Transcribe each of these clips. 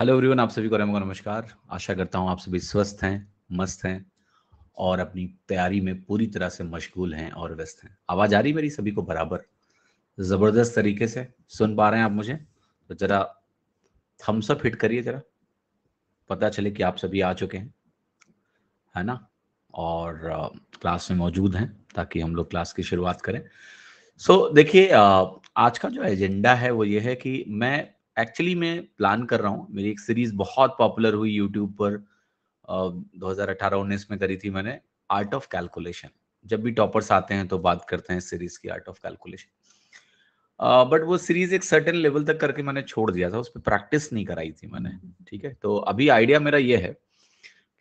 Hello everyone आप सभी को राम का नमस्कार आशा करता हूँ आप सभी स्वस्थ हैं मस्त हैं और अपनी तैयारी में पूरी तरह से मशगूल हैं और व्यस्त हैं आवाज़ आ रही मेरी सभी को बराबर ज़बरदस्त तरीके से सुन पा रहे हैं आप मुझे तो ज़रा थम्स अप हिट करिए ज़रा पता चले कि आप सभी आ चुके हैं है ना और क्लास में मौजूद हैं ताकि हम लोग क्लास की शुरुआत करें सो so, देखिए आज का जो एजेंडा है वो ये है कि मैं एक्चुअली मैं प्लान कर रहा हूँ मेरी एक सीरीज बहुत पॉपुलर हुई यूट्यूब पर दो हजार में करी थी मैंने आर्ट ऑफ कैलकुलेशन जब भी टॉपर्स आते हैं तो बात करते हैं सीरीज की आर्ट ऑफ कैलकुलेशन बट वो सीरीज एक सर्टेन लेवल तक करके मैंने छोड़ दिया था उस पर प्रैक्टिस नहीं कराई थी मैंने हम्म। ठीक है तो अभी आइडिया मेरा ये है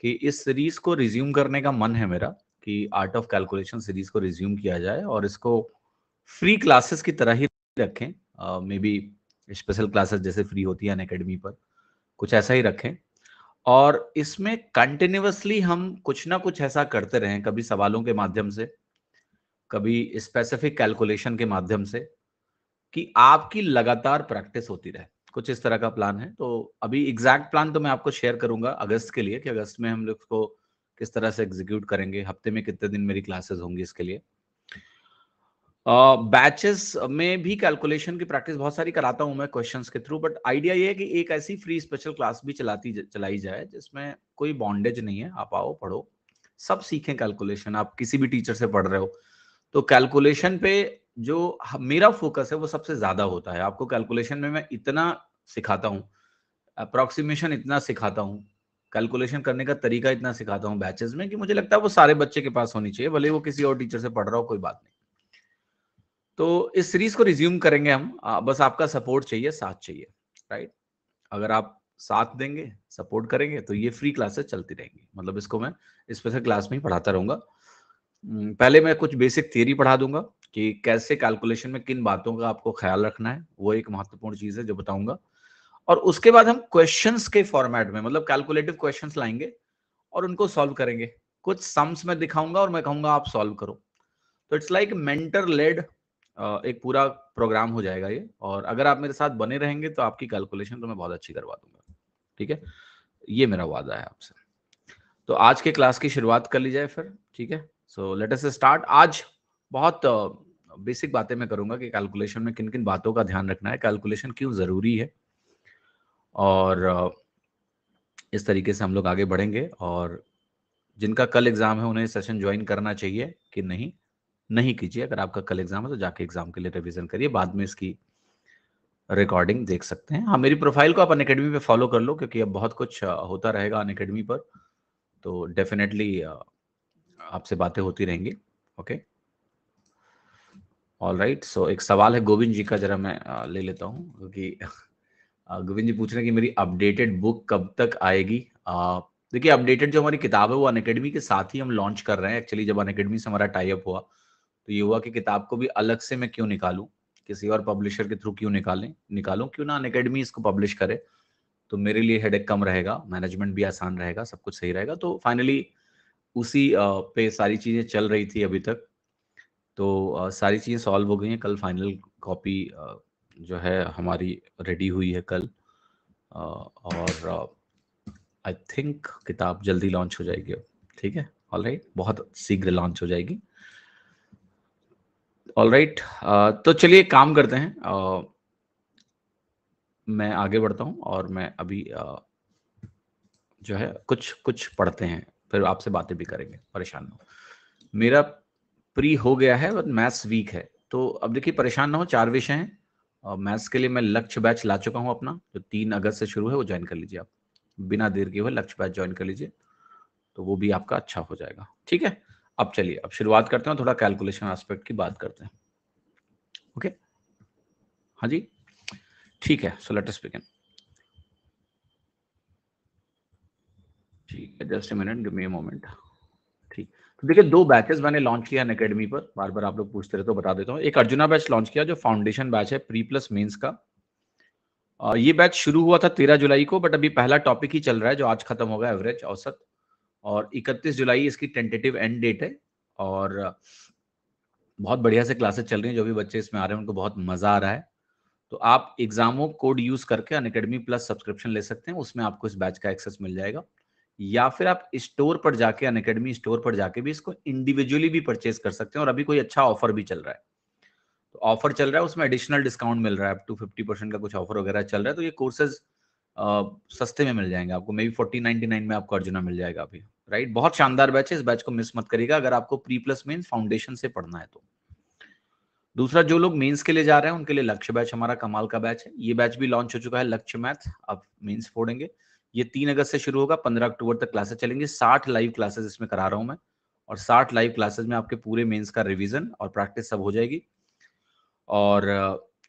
कि इस सीरीज को रिज्यूम करने का मन है मेरा कि आर्ट ऑफ कैलकुलेशन सीरीज को रिज्यूम किया जाए और इसको फ्री क्लासेस की तरह ही रखें मे बी स्पेशल क्लासेस जैसे फ्री होती है अनकेडमी पर कुछ ऐसा ही रखें और इसमें कंटिन्यूसली हम कुछ ना कुछ ऐसा करते रहें कभी सवालों के माध्यम से कभी स्पेसिफिक कैलकुलेशन के माध्यम से कि आपकी लगातार प्रैक्टिस होती रहे कुछ इस तरह का प्लान है तो अभी एग्जैक्ट प्लान तो मैं आपको शेयर करूंगा अगस्त के लिए कि अगस्त में हम लोग को किस तरह से एग्जीक्यूट करेंगे हफ्ते में कितने दिन मेरी क्लासेस होंगी इसके लिए बैचेस uh, में भी कैलकुलेशन की प्रैक्टिस बहुत सारी कराता हूं मैं क्वेश्चंस के थ्रू बट आइडिया ये है कि एक ऐसी फ्री स्पेशल क्लास भी चलाती चलाई जाए जिसमें कोई बॉन्डेज नहीं है आप आओ पढ़ो सब सीखें कैलकुलेशन आप किसी भी टीचर से पढ़ रहे हो तो कैलकुलेशन पे जो मेरा फोकस है वो सबसे ज्यादा होता है आपको कैलकुलेशन में मैं इतना सिखाता हूँ अप्रोक्सीमेशन इतना सिखाता हूँ कैलकुलेशन करने का तरीका इतना सिखाता हूँ बैचेस में कि मुझे लगता है वो सारे बच्चे के पास होनी चाहिए भले वो किसी और टीचर से पढ़ रहा हो कोई बात नहीं तो इस सीरीज को रिज्यूम करेंगे हम बस आपका सपोर्ट चाहिए साथ चाहिए राइट अगर आप साथ देंगे सपोर्ट करेंगे तो ये फ्री क्लासेस चलती रहेंगी मतलब इसको मैं स्पेशल क्लास में ही पढ़ाता रहूंगा पहले मैं कुछ बेसिक थियरी पढ़ा दूंगा कि कैसे कैलकुलेशन में किन बातों का आपको ख्याल रखना है वो एक महत्वपूर्ण चीज है जो बताऊंगा और उसके बाद हम क्वेश्चंस के फॉर्मेट में मतलब कैलकुलेटिव क्वेश्चंस लाएंगे और उनको सॉल्व करेंगे कुछ सम्स में दिखाऊंगा और मैं कहूंगा आप सॉल्व करो तो इट्स लाइक मेंटर लेड एक पूरा प्रोग्राम हो जाएगा ये और अगर आप मेरे साथ बने रहेंगे तो आपकी कैलकुलेशन तो मैं बहुत अच्छी करवा दूंगा ठीक है ये मेरा वादा है आपसे तो आज के क्लास की शुरुआत कर ली जाए फिर ठीक है सो लेट अस स्टार्ट आज बहुत बेसिक बातें मैं करूंगा कि कैलकुलेशन में किन किन बातों का ध्यान रखना है कैलकुलेशन क्यों ज़रूरी है और इस तरीके से हम लोग आगे बढ़ेंगे और जिनका कल एग्ज़ाम है उन्हें सेशन ज्वाइन करना चाहिए कि नहीं नहीं कीजिए अगर आपका कल एग्जाम है तो जाके एग्जाम के लिए रिविजन करिए बाद में इसकी रिकॉर्डिंग देख सकते हैं हाँ मेरी प्रोफाइल को आप अन अकेडमी पर फॉलो कर लो क्योंकि अब बहुत कुछ होता रहेगा अन अकेडमी पर तो डेफिनेटली आपसे बातें होती रहेंगी ओके ऑल राइट सो एक सवाल है गोविंद जी का जरा मैं ले लेता हूँ क्योंकि गोविंद जी पूछ रहे हैं कि मेरी अपडेटेड बुक कब तक आएगी देखिए अपडेटेड जो हमारी किताब है वो अन के साथ ही हम लॉन्च कर रहे हैं एक्चुअली जब अन से हमारा टाइप हुआ तो ये हुआ कि किताब को भी अलग से मैं क्यों निकालूं किसी और पब्लिशर के थ्रू क्यों निकालें निकालूं क्यों ना अनकेडमी इसको पब्लिश करे तो मेरे लिए हेडेक कम रहेगा मैनेजमेंट भी आसान रहेगा सब कुछ सही रहेगा तो फाइनली उसी पे सारी चीज़ें चल रही थी अभी तक तो सारी चीज़ें सॉल्व हो गई हैं कल फाइनल कॉपी जो है हमारी रेडी हुई है कल और आई थिंक किताब जल्दी लॉन्च हो जाएगी ठीक है ऑल राइट बहुत शीघ्र लॉन्च हो जाएगी ऑल राइट right, uh, तो चलिए काम करते हैं uh, मैं आगे बढ़ता हूं और मैं अभी uh, जो है कुछ कुछ पढ़ते हैं फिर आपसे बातें भी करेंगे परेशान ना हो मेरा प्री हो गया है बट मैथ्स वीक है तो अब देखिए परेशान ना हो चार विषय हैं और मैथ्स के लिए मैं लक्ष्य बैच ला चुका हूं अपना जो तीन अगस्त से शुरू है वो ज्वाइन कर लीजिए आप बिना देर के हुए लक्ष्य बैच ज्वाइन कर लीजिए तो वो भी आपका अच्छा हो जाएगा ठीक है अब चलिए अब शुरुआत करते हैं थोड़ा कैलकुलेशन एस्पेक्ट की बात करते हैं ओके हाँ जी ठीक है सो लेट अस बिगिन ठीक है just a minute give me moment ठीक तो देखिए दो बैचेस मैंने लॉन्च किया है अकेडमी पर बार बार आप लोग पूछते रहे तो बता देता हूँ एक अर्जुना बैच लॉन्च किया जो फाउंडेशन बैच है प्री प्लस मेंस का ये बैच शुरू हुआ था तेरह जुलाई को बट अभी पहला टॉपिक ही चल रहा है जो आज खत्म होगा एवरेज औसत और 31 जुलाई इसकी टेंटेटिव एंड डेट है और बहुत बढ़िया से क्लासेस चल रही हैं जो भी बच्चे इसमें आ रहे हैं उनको बहुत मज़ा आ रहा है तो आप एग्जामो कोड यूज़ करके अन अकेडमी प्लस सब्सक्रिप्शन ले सकते हैं उसमें आपको इस बैच का एक्सेस मिल जाएगा या फिर आप स्टोर पर जाके अन अकेडमी स्टोर पर जाके भी इसको इंडिविजुअली भी परचेज कर सकते हैं और अभी कोई अच्छा ऑफर भी चल रहा है तो ऑफर चल रहा है उसमें एडिशनल डिस्काउंट मिल रहा है अप टू फिफ्टी परसेंट का कुछ ऑफर वगैरह चल रहा है तो ये कोर्सेज सस्ते में मिल जाएंगे आपको maybe forty ninety nine में आपको अर्जुना मिल जाएगा अभी राइट बहुत शानदार बैच है इस बैच को मिस मत करिएगा अगर आपको प्री प्लस मीन फाउंडेशन से पढ़ना है तो दूसरा जो लोग मेंस के लिए जा रहे हैं उनके लिए लक्ष्य बैच हमारा कमाल का बैच है ये बैच भी लॉन्च हो चुका है लक्ष्य मैथ आप मेंस फोड़ेंगे ये तीन अगस्त से शुरू होगा पंद्रह अक्टूबर तक क्लासेस चलेंगे साठ लाइव क्लासेस इसमें करा रहा हूं मैं और साठ लाइव क्लासेस में आपके पूरे मेंस का रिवीजन और प्रैक्टिस सब हो जाएगी और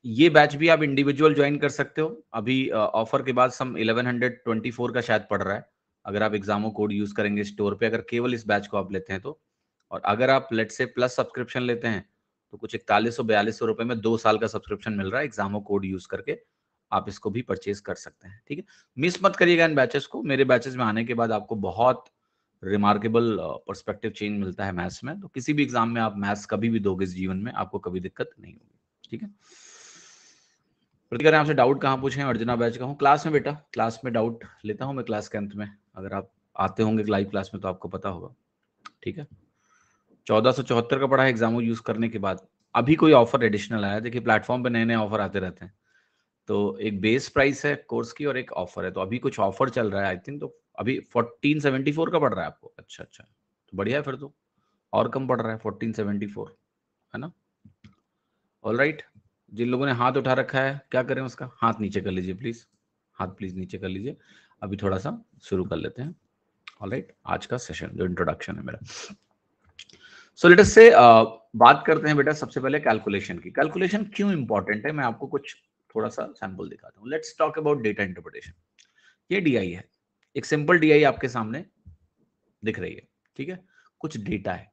ये बैच भी आप इंडिविजुअल ज्वाइन कर सकते हो अभी ऑफर के बाद सम 1124 का शायद पड़ रहा है अगर आप एग्जामो कोड यूज करेंगे स्टोर पे अगर केवल इस बैच को आप लेते हैं तो और अगर आप लेट से प्लस सब्सक्रिप्शन लेते हैं तो कुछ इकतालीस सौ बयालीस सौ रुपए में दो साल का सब्सक्रिप्शन मिल रहा है एग्जामो कोड यूज करके आप इसको भी परचेज कर सकते हैं ठीक है मिस मत करिएगा इन बैचेस को मेरे बैचेस में आने के बाद आपको बहुत रिमार्केबल परस्पेक्टिव चेंज मिलता है मैथ्स में तो किसी भी एग्जाम में आप मैथ्स कभी भी दोगे जीवन में आपको कभी दिक्कत नहीं होगी ठीक है प्रतिका ने आपसे डाउट कहाँ पूछे अर्जुना बैच का हूँ क्लास में बेटा क्लास में डाउट लेता हूँ मैं क्लास के अंत में अगर आप आते होंगे लाइव क्लास में तो आपको पता होगा ठीक है चौदह सौ चौहत्तर का पड़ा है एग्जामो यूज करने के बाद अभी कोई ऑफर एडिशनल आया देखिए प्लेटफॉर्म पे नए नए ऑफर आते रहते हैं तो एक बेस प्राइस है कोर्स की और एक ऑफर है तो अभी कुछ ऑफर चल रहा है आई थिंक तो अभी फोर्टीन सेवेंटी फोर का पड़ रहा है आपको अच्छा अच्छा तो बढ़िया है फिर तो और कम पड़ रहा है फोर्टीन सेवेंटी फोर है ना ऑल राइट जिन लोगों ने हाथ उठा रखा है क्या करें उसका हाथ नीचे कर लीजिए प्लीज हाथ प्लीज नीचे कर लीजिए अभी थोड़ा सा शुरू कर लेते हैं ऑल right, आज का सेशन जो इंट्रोडक्शन है मेरा सो लेट अस से बात करते हैं बेटा सबसे पहले कैलकुलेशन की कैलकुलेशन क्यों इंपॉर्टेंट है मैं आपको कुछ थोड़ा सा सैंपल दिखाता हूँ let's talk about data interpretation ये डीआई है एक सिंपल डीआई आपके सामने दिख रही है ठीक है कुछ डेटा है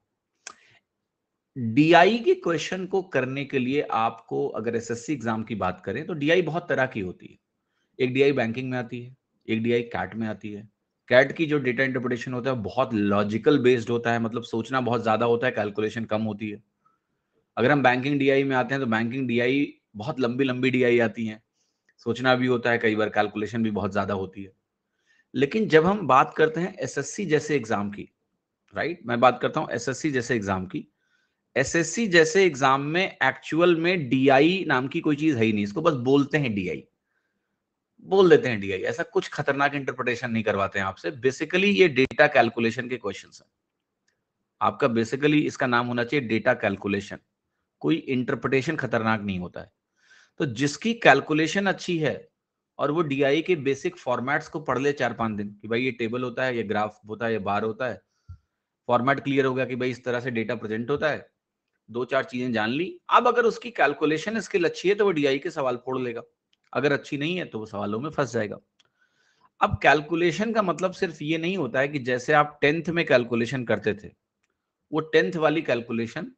डीआई के क्वेश्चन को करने के लिए आपको अगर एसएससी एग्जाम की बात करें तो डीआई बहुत तरह की होती है एक डीआई बैंकिंग में आती है एक डीआई कैट में आती है कैट की जो डेटा इंटरप्रिटेशन होता है बहुत लॉजिकल बेस्ड होता है मतलब सोचना बहुत ज्यादा होता है कैलकुलेशन कम होती है अगर हम बैंकिंग डीआई में आते हैं तो बैंकिंग डीआई बहुत लंबी लंबी डीआई आती है सोचना भी होता है कई बार कैलकुलेशन भी बहुत ज्यादा होती है लेकिन जब हम बात करते हैं एसएससी जैसे एग्जाम की राइट मैं बात करता हूँ एसएससी जैसे एग्जाम की एसएससी जैसे एग्जाम में एक्चुअल में डीआई नाम की कोई चीज है ही नहीं इसको बस बोलते हैं डीआई बोल देते हैं डीआई ऐसा कुछ खतरनाक इंटरप्रिटेशन नहीं करवाते हैं आपसे बेसिकली ये डेटा कैलकुलेशन के क्वेश्चन है आपका बेसिकली इसका नाम होना चाहिए डेटा कैलकुलेशन कोई इंटरप्रिटेशन खतरनाक नहीं होता है तो जिसकी कैलकुलेशन अच्छी है और वो डीआई के बेसिक फॉर्मेट्स को पढ़ ले चार पांच दिन कि भाई ये टेबल होता है ये ग्राफ होता है ये बार होता है फॉर्मेट क्लियर हो गया कि भाई इस तरह से डेटा प्रेजेंट होता है दो चार चीजें जान ली अब अगर उसकी कैलकुलेशन स्किल अच्छी है तो वो डीआई के सवाल फोड़ लेगा अगर अच्छी नहीं है तो वो सवालों में फंस जाएगा अब कैलकुलेशन का मतलब सिर्फ ये नहीं होता है कि जैसे आप टेंथ में कैलकुलेशन करते थे वो टेंथ वाली कैलकुलेशन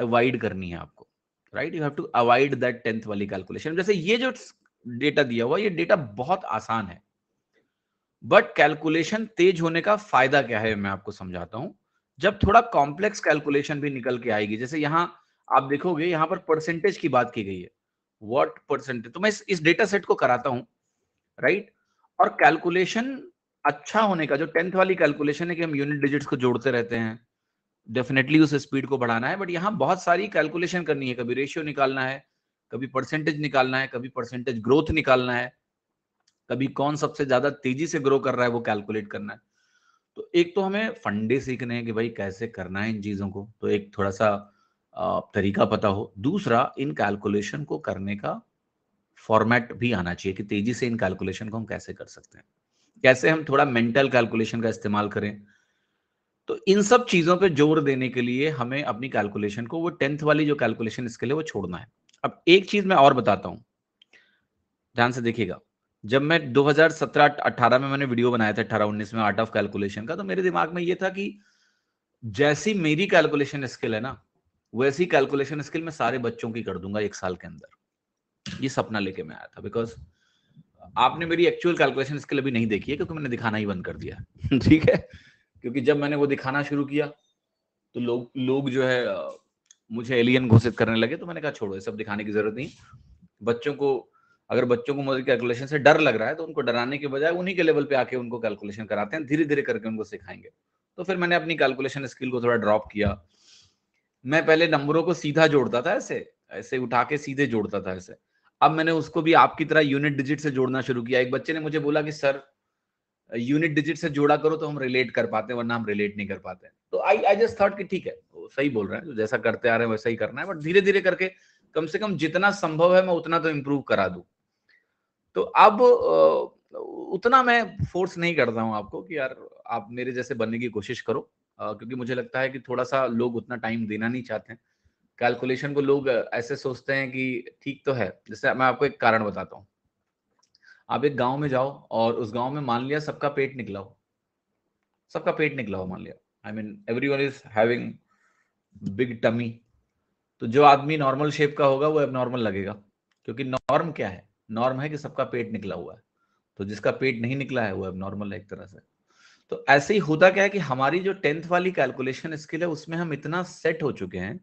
अवॉइड करनी है आपको right you have to avoid that tenth वाली कैलकुलेशन जैसे ये जो डेटा दिया हुआ ये डेटा बहुत आसान है बट कैलकुलेशन तेज होने का फायदा क्या है मैं आपको समझाता हूं जब थोड़ा कॉम्प्लेक्स कैलकुलेशन भी निकल के आएगी जैसे यहाँ आप देखोगे यहाँ पर परसेंटेज की बात की गई है वॉट परसेंटेज तो मैं इस डेटा सेट को कराता हूँ राइट और कैलकुलेशन अच्छा होने का जो टेंथ वाली कैलकुलेशन है कि हम यूनिट डिजिट्स को जोड़ते रहते हैं डेफिनेटली उस स्पीड को बढ़ाना है बट यहाँ बहुत सारी कैलकुलेशन करनी है कभी रेशियो निकालना है कभी परसेंटेज निकालना है कभी परसेंटेज ग्रोथ निकालना है कभी कौन सबसे ज्यादा तेजी से ग्रो कर रहा है वो कैलकुलेट करना है तो एक तो हमें फंडे सीखने हैं कि भाई कैसे करना है इन चीज़ों को तो एक थोड़ा सा तरीका पता हो दूसरा इन कैलकुलेशन को करने का फॉर्मेट भी आना चाहिए कि तेजी से इन कैलकुलेशन को हम कैसे कर सकते हैं कैसे हम थोड़ा मेंटल कैलकुलेशन का इस्तेमाल करें तो इन सब चीज़ों पे जोर देने के लिए हमें अपनी कैलकुलेशन को वो टेंथ वाली जो कैलकुलेशन इसके लिए वो छोड़ना है अब एक चीज़ मैं और बताता हूं ध्यान से देखिएगा जब मैं 2017-18 में मैंने वीडियो बनाया था अठारह उन्नीस में आर्ट ऑफ कैलकुलेशन का तो मेरे दिमाग में ये था कि जैसी मेरी कैलकुलेशन स्किल है ना वैसी कैलकुलेशन स्किल मैं सारे बच्चों की कर दूंगा एक साल के अंदर ये सपना लेके मैं आया था बिकॉज आपने मेरी एक्चुअल कैलकुलेशन स्किल अभी नहीं देखी है क्योंकि मैंने दिखाना ही बंद कर दिया ठीक है क्योंकि जब मैंने वो दिखाना शुरू किया तो लोग लोग जो है मुझे एलियन घोषित करने लगे तो मैंने कहा छोड़ो ये सब दिखाने की जरूरत नहीं बच्चों को अगर बच्चों को मॉडल मतलब कैलकुलेशन से डर लग रहा है तो उनको डराने के बजाय उन्हीं के लेवल पे आके उनको कैलकुलेशन कराते हैं धीरे धीरे करके उनको सिखाएंगे तो फिर मैंने अपनी कैलकुलेशन स्किल को थोड़ा ड्रॉप किया मैं पहले नंबरों को सीधा जोड़ता था ऐसे ऐसे उठा के सीधे जोड़ता था ऐसे अब मैंने उसको भी आपकी तरह यूनिट डिजिट से जोड़ना शुरू किया एक बच्चे ने मुझे बोला कि सर यूनिट डिजिट से जोड़ा करो तो हम रिलेट कर पाते हैं वरना हम रिलेट नहीं कर पाते हैं तो आई आई जस्ट थॉट कि ठीक है सही बोल रहे हैं जैसा करते आ रहे हैं वैसा ही करना है बट धीरे धीरे करके कम से कम जितना संभव है मैं उतना तो इम्प्रूव करा दू तो अब उतना मैं फोर्स नहीं करता हूं आपको कि यार आप मेरे जैसे बनने की कोशिश करो क्योंकि मुझे लगता है कि थोड़ा सा लोग उतना टाइम देना नहीं चाहते हैं कैलकुलेशन को लोग ऐसे सोचते हैं कि ठीक तो है जैसे मैं आपको एक कारण बताता हूँ आप एक गांव में जाओ और उस गांव में मान लिया सबका पेट निकला हो सबका पेट निकला हो मान लिया I mean everyone is having big tummy तो जो आदमी नॉर्मल शेप का होगा वो एब नॉर्मल लगेगा क्योंकि नॉर्म क्या है नॉर्म है कि सबका पेट निकला हुआ है तो जिसका पेट नहीं निकला है वो अब नॉर्मल है एक तरह से तो ऐसे ही होता क्या है कि हमारी जो टेंथ वाली कैलकुलेशन स्किल है उसमें हम इतना सेट हो चुके हैं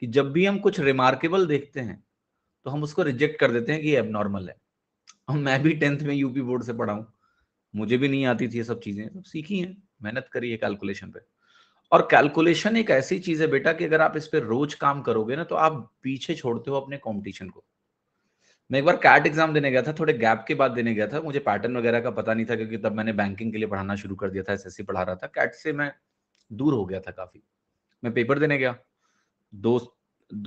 कि जब भी हम कुछ रिमार्केबल देखते हैं तो हम उसको रिजेक्ट कर देते हैं कि ये अब नॉर्मल है और मैं भी टेंथ में यूपी बोर्ड से पढ़ाऊँ मुझे भी नहीं आती थी ये सब चीज़ें सब सीखी हैं मेहनत करी है कैलकुलेशन पे और कैलकुलेशन एक ऐसी चीज़ है बेटा कि अगर आप इस पर रोज काम करोगे ना तो आप पीछे छोड़ते हो अपने कॉम्पिटिशन को मैं एक बार कैट एग्जाम देने गया था थोड़े गैप के बाद देने गया था मुझे पैटर्न वगैरह का पता नहीं था क्योंकि तब मैंने बैंकिंग के लिए पढ़ाना शुरू कर दिया था एस पढ़ा रहा था कैट से मैं दूर हो गया था काफी मैं पेपर देने गया दो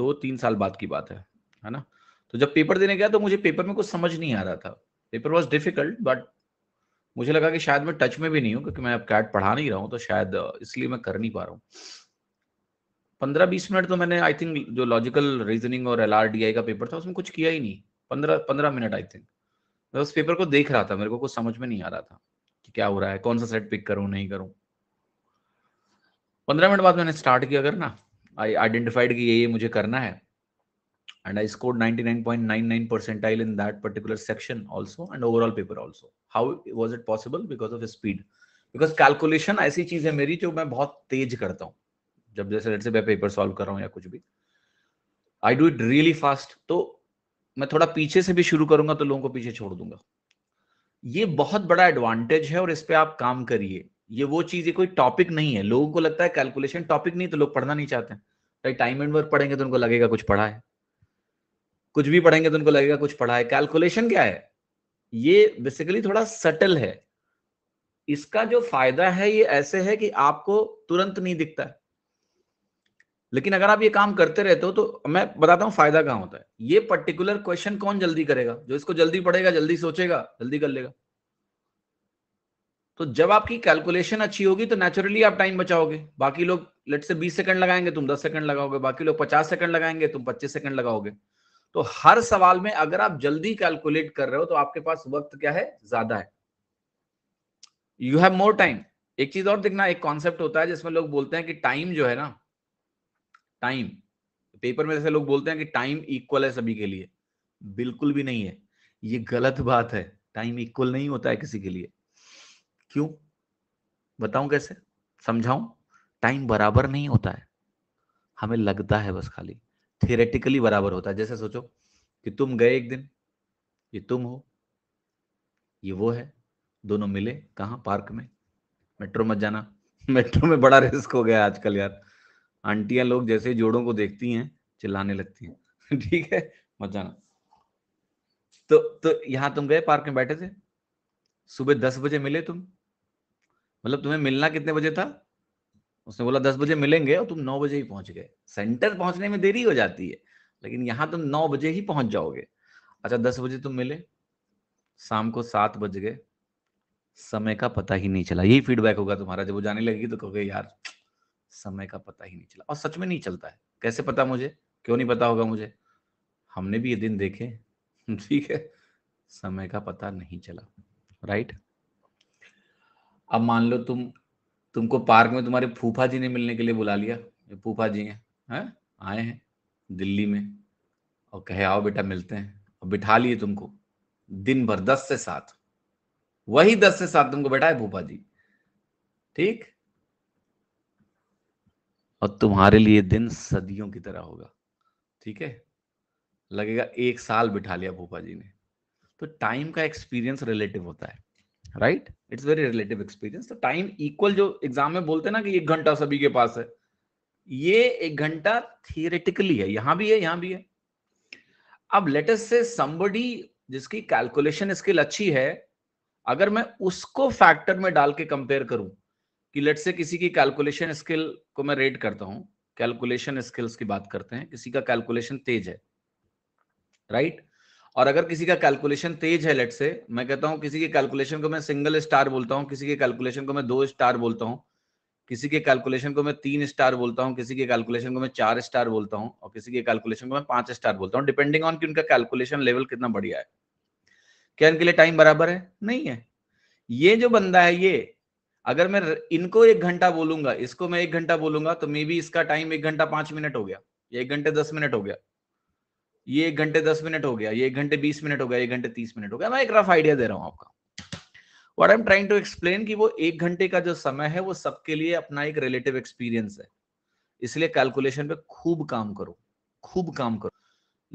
दो तीन साल बाद की बात है है ना तो जब पेपर देने गया तो मुझे पेपर में कुछ समझ नहीं आ रहा था पेपर वॉज डिफिकल्ट बट मुझे लगा कि शायद मैं टच में भी नहीं हूँ क्योंकि मैं अब कैट पढ़ा नहीं रहा हूँ तो शायद इसलिए मैं कर नहीं पा रहा हूँ पंद्रह बीस मिनट तो मैंने आई थिंक जो लॉजिकल रीजनिंग और एल का पेपर था उसमें कुछ किया ही नहीं पंद्रह पंद्रह मिनट आई थिंक मैं उस पेपर को देख रहा था मेरे को कुछ समझ में नहीं आ रहा था कि क्या हो रहा है कौन सा सेट पिक करूं नहीं करूं पंद्रह मिनट बाद मैंने स्टार्ट किया करना आई आइडेंटिफाइड कि ये ये मुझे करना है and i scored 99.99 percentile in that particular section also and overall paper also how was it possible because of speed because calculation ऐसी चीज है मेरी जो मैं बहुत तेज करता हूँ जब जैसे लेट मैं पेपर सॉल्व कर रहा हूँ या कुछ भी I do it really fast तो मैं थोड़ा पीछे से भी शुरू करूंगा तो लोगों को पीछे छोड़ दूंगा ये बहुत बड़ा एडवांटेज है और इस पर आप काम करिए ये वो चीज ये कोई टॉपिक नहीं है लोगों को लगता है कैलकुलेशन टॉपिक नहीं तो लोग पढ़ना नहीं चाहते भाई टाइम एंड वर्क पढ़ेंगे तो उनको लगेगा कुछ पढ़ा है कुछ भी पढ़ेंगे तो उनको लगेगा कुछ पढ़ा है कैलकुलेशन क्या है ये बेसिकली थोड़ा सटल है इसका जो फायदा है ये ऐसे है कि आपको तुरंत नहीं दिखता है लेकिन अगर आप ये काम करते रहते हो तो मैं बताता हूँ फायदा कहाँ होता है ये पर्टिकुलर क्वेश्चन कौन जल्दी करेगा जो इसको जल्दी पढ़ेगा जल्दी सोचेगा जल्दी कर लेगा तो जब आपकी कैलकुलेशन अच्छी होगी तो नेचुरली आप टाइम बचाओगे बाकी लोग लेट से 20 सेकंड लगाएंगे तुम 10 सेकंड लगाओगे बाकी लोग 50 सेकंड लगाएंगे तुम 25 सेकंड लगाओगे तो हर सवाल में अगर आप जल्दी कैलकुलेट कर रहे हो तो आपके पास वक्त क्या है ज्यादा है यू हैव मोर टाइम एक चीज और देखना एक कॉन्सेप्ट होता है जिसमें लोग बोलते हैं कि टाइम जो है ना टाइम पेपर में जैसे तो लोग बोलते हैं कि टाइम इक्वल है सभी के लिए बिल्कुल भी नहीं है ये गलत बात है टाइम इक्वल नहीं होता है किसी के लिए क्यों बताऊं कैसे समझाऊं टाइम बराबर नहीं होता है हमें लगता है बस खाली थियरेटिकली बराबर होता है जैसे सोचो कि तुम गए एक दिन ये तुम हो ये वो है दोनों मिले कहा पार्क में मेट्रो मत जाना मेट्रो में बड़ा रिस्क हो गया आजकल यार आंटियां लोग जैसे जोड़ों को देखती हैं चिल्लाने लगती हैं ठीक है मत जाना तो तो यहाँ तुम गए पार्क में बैठे थे सुबह दस बजे मिले तुम मतलब तुम्हें मिलना कितने बजे था उसने बोला दस बजे मिलेंगे और तुम नौ बजे ही पहुंच गए सेंटर पहुंचने में देरी हो जाती है लेकिन यहां तुम नौ बजे ही पहुंच जाओगे अच्छा दस बजे तुम मिले शाम को सात बज गए समय का पता ही नहीं चला यही फीडबैक होगा तुम्हारा जब वो जाने लगेगी तो कहोगे यार समय का पता ही नहीं चला और सच में नहीं चलता है कैसे पता मुझे क्यों नहीं पता होगा मुझे हमने भी ये दिन देखे ठीक है समय का पता नहीं चला राइट अब मान लो तुम तुमको पार्क में तुम्हारे फूफा जी ने मिलने के लिए बुला लिया फूफा जी हैं है? आए हैं दिल्ली में और कहे आओ बेटा मिलते हैं और बिठा लिए तुमको दिन भर दस से सात वही दस से सात तुमको बैठा है फूफा जी ठीक और तुम्हारे लिए दिन सदियों की तरह होगा ठीक है लगेगा एक साल बिठा लिया भूपा जी ने तो टाइम का एक्सपीरियंस रिलेटिव होता है right it's very relative experience तो टाइम इक्वल जो एग्जाम में बोलते हैं ना कि एक घंटा सभी के पास है ये एक घंटा थियोरेटिकली है यहां भी है यहां भी है अब लेटेस्ट से संबडी जिसकी कैलकुलेशन स्किल अच्छी है अगर मैं उसको फैक्टर में डाल के कंपेयर करूं कि लेट से किसी की कैलकुलेशन स्किल को मैं रेट करता हूं कैलकुलेशन स्किल्स की बात करते हैं किसी का कैलकुलेशन तेज है राइट right? और अगर किसी का कैलकुलेशन तेज है लेट से मैं कहता हूं किसी के कैलकुलेशन को मैं सिंगल स्टार बोलता हूं किसी के कैलकुलेशन को मैं दो स्टार बोलता हूं किसी के कैलकुलेशन को मैं तीन स्टार बोलता हूं किसी के कैलकुलेशन को मैं चार स्टार बोलता हूं और किसी के कैलकुलेशन को मैं पांच स्टार बोलता हूं डिपेंडिंग ऑन कि उनका कैलकुलेशन लेवल कितना बढ़िया है क्या इनके लिए टाइम बराबर है नहीं है ये जो बंदा है ये अगर मैं इनको एक घंटा बोलूंगा इसको मैं एक घंटा बोलूंगा तो मे बी इसका टाइम एक घंटा पांच मिनट हो गया ये एक घंटे दस मिनट हो गया ये एक घंटे दस मिनट हो गया ये एक घंटे बीस मिनट हो गया एक घंटे तीस मिनट हो गया मैं एक रफ आइडिया दे रहा हूँ आपका what I am trying to explain कि वो एक घंटे का जो समय है वो सबके लिए अपना एक रिलेटिव एक्सपीरियंस है इसलिए कैलकुलेशन पे खूब काम करो खूब काम करो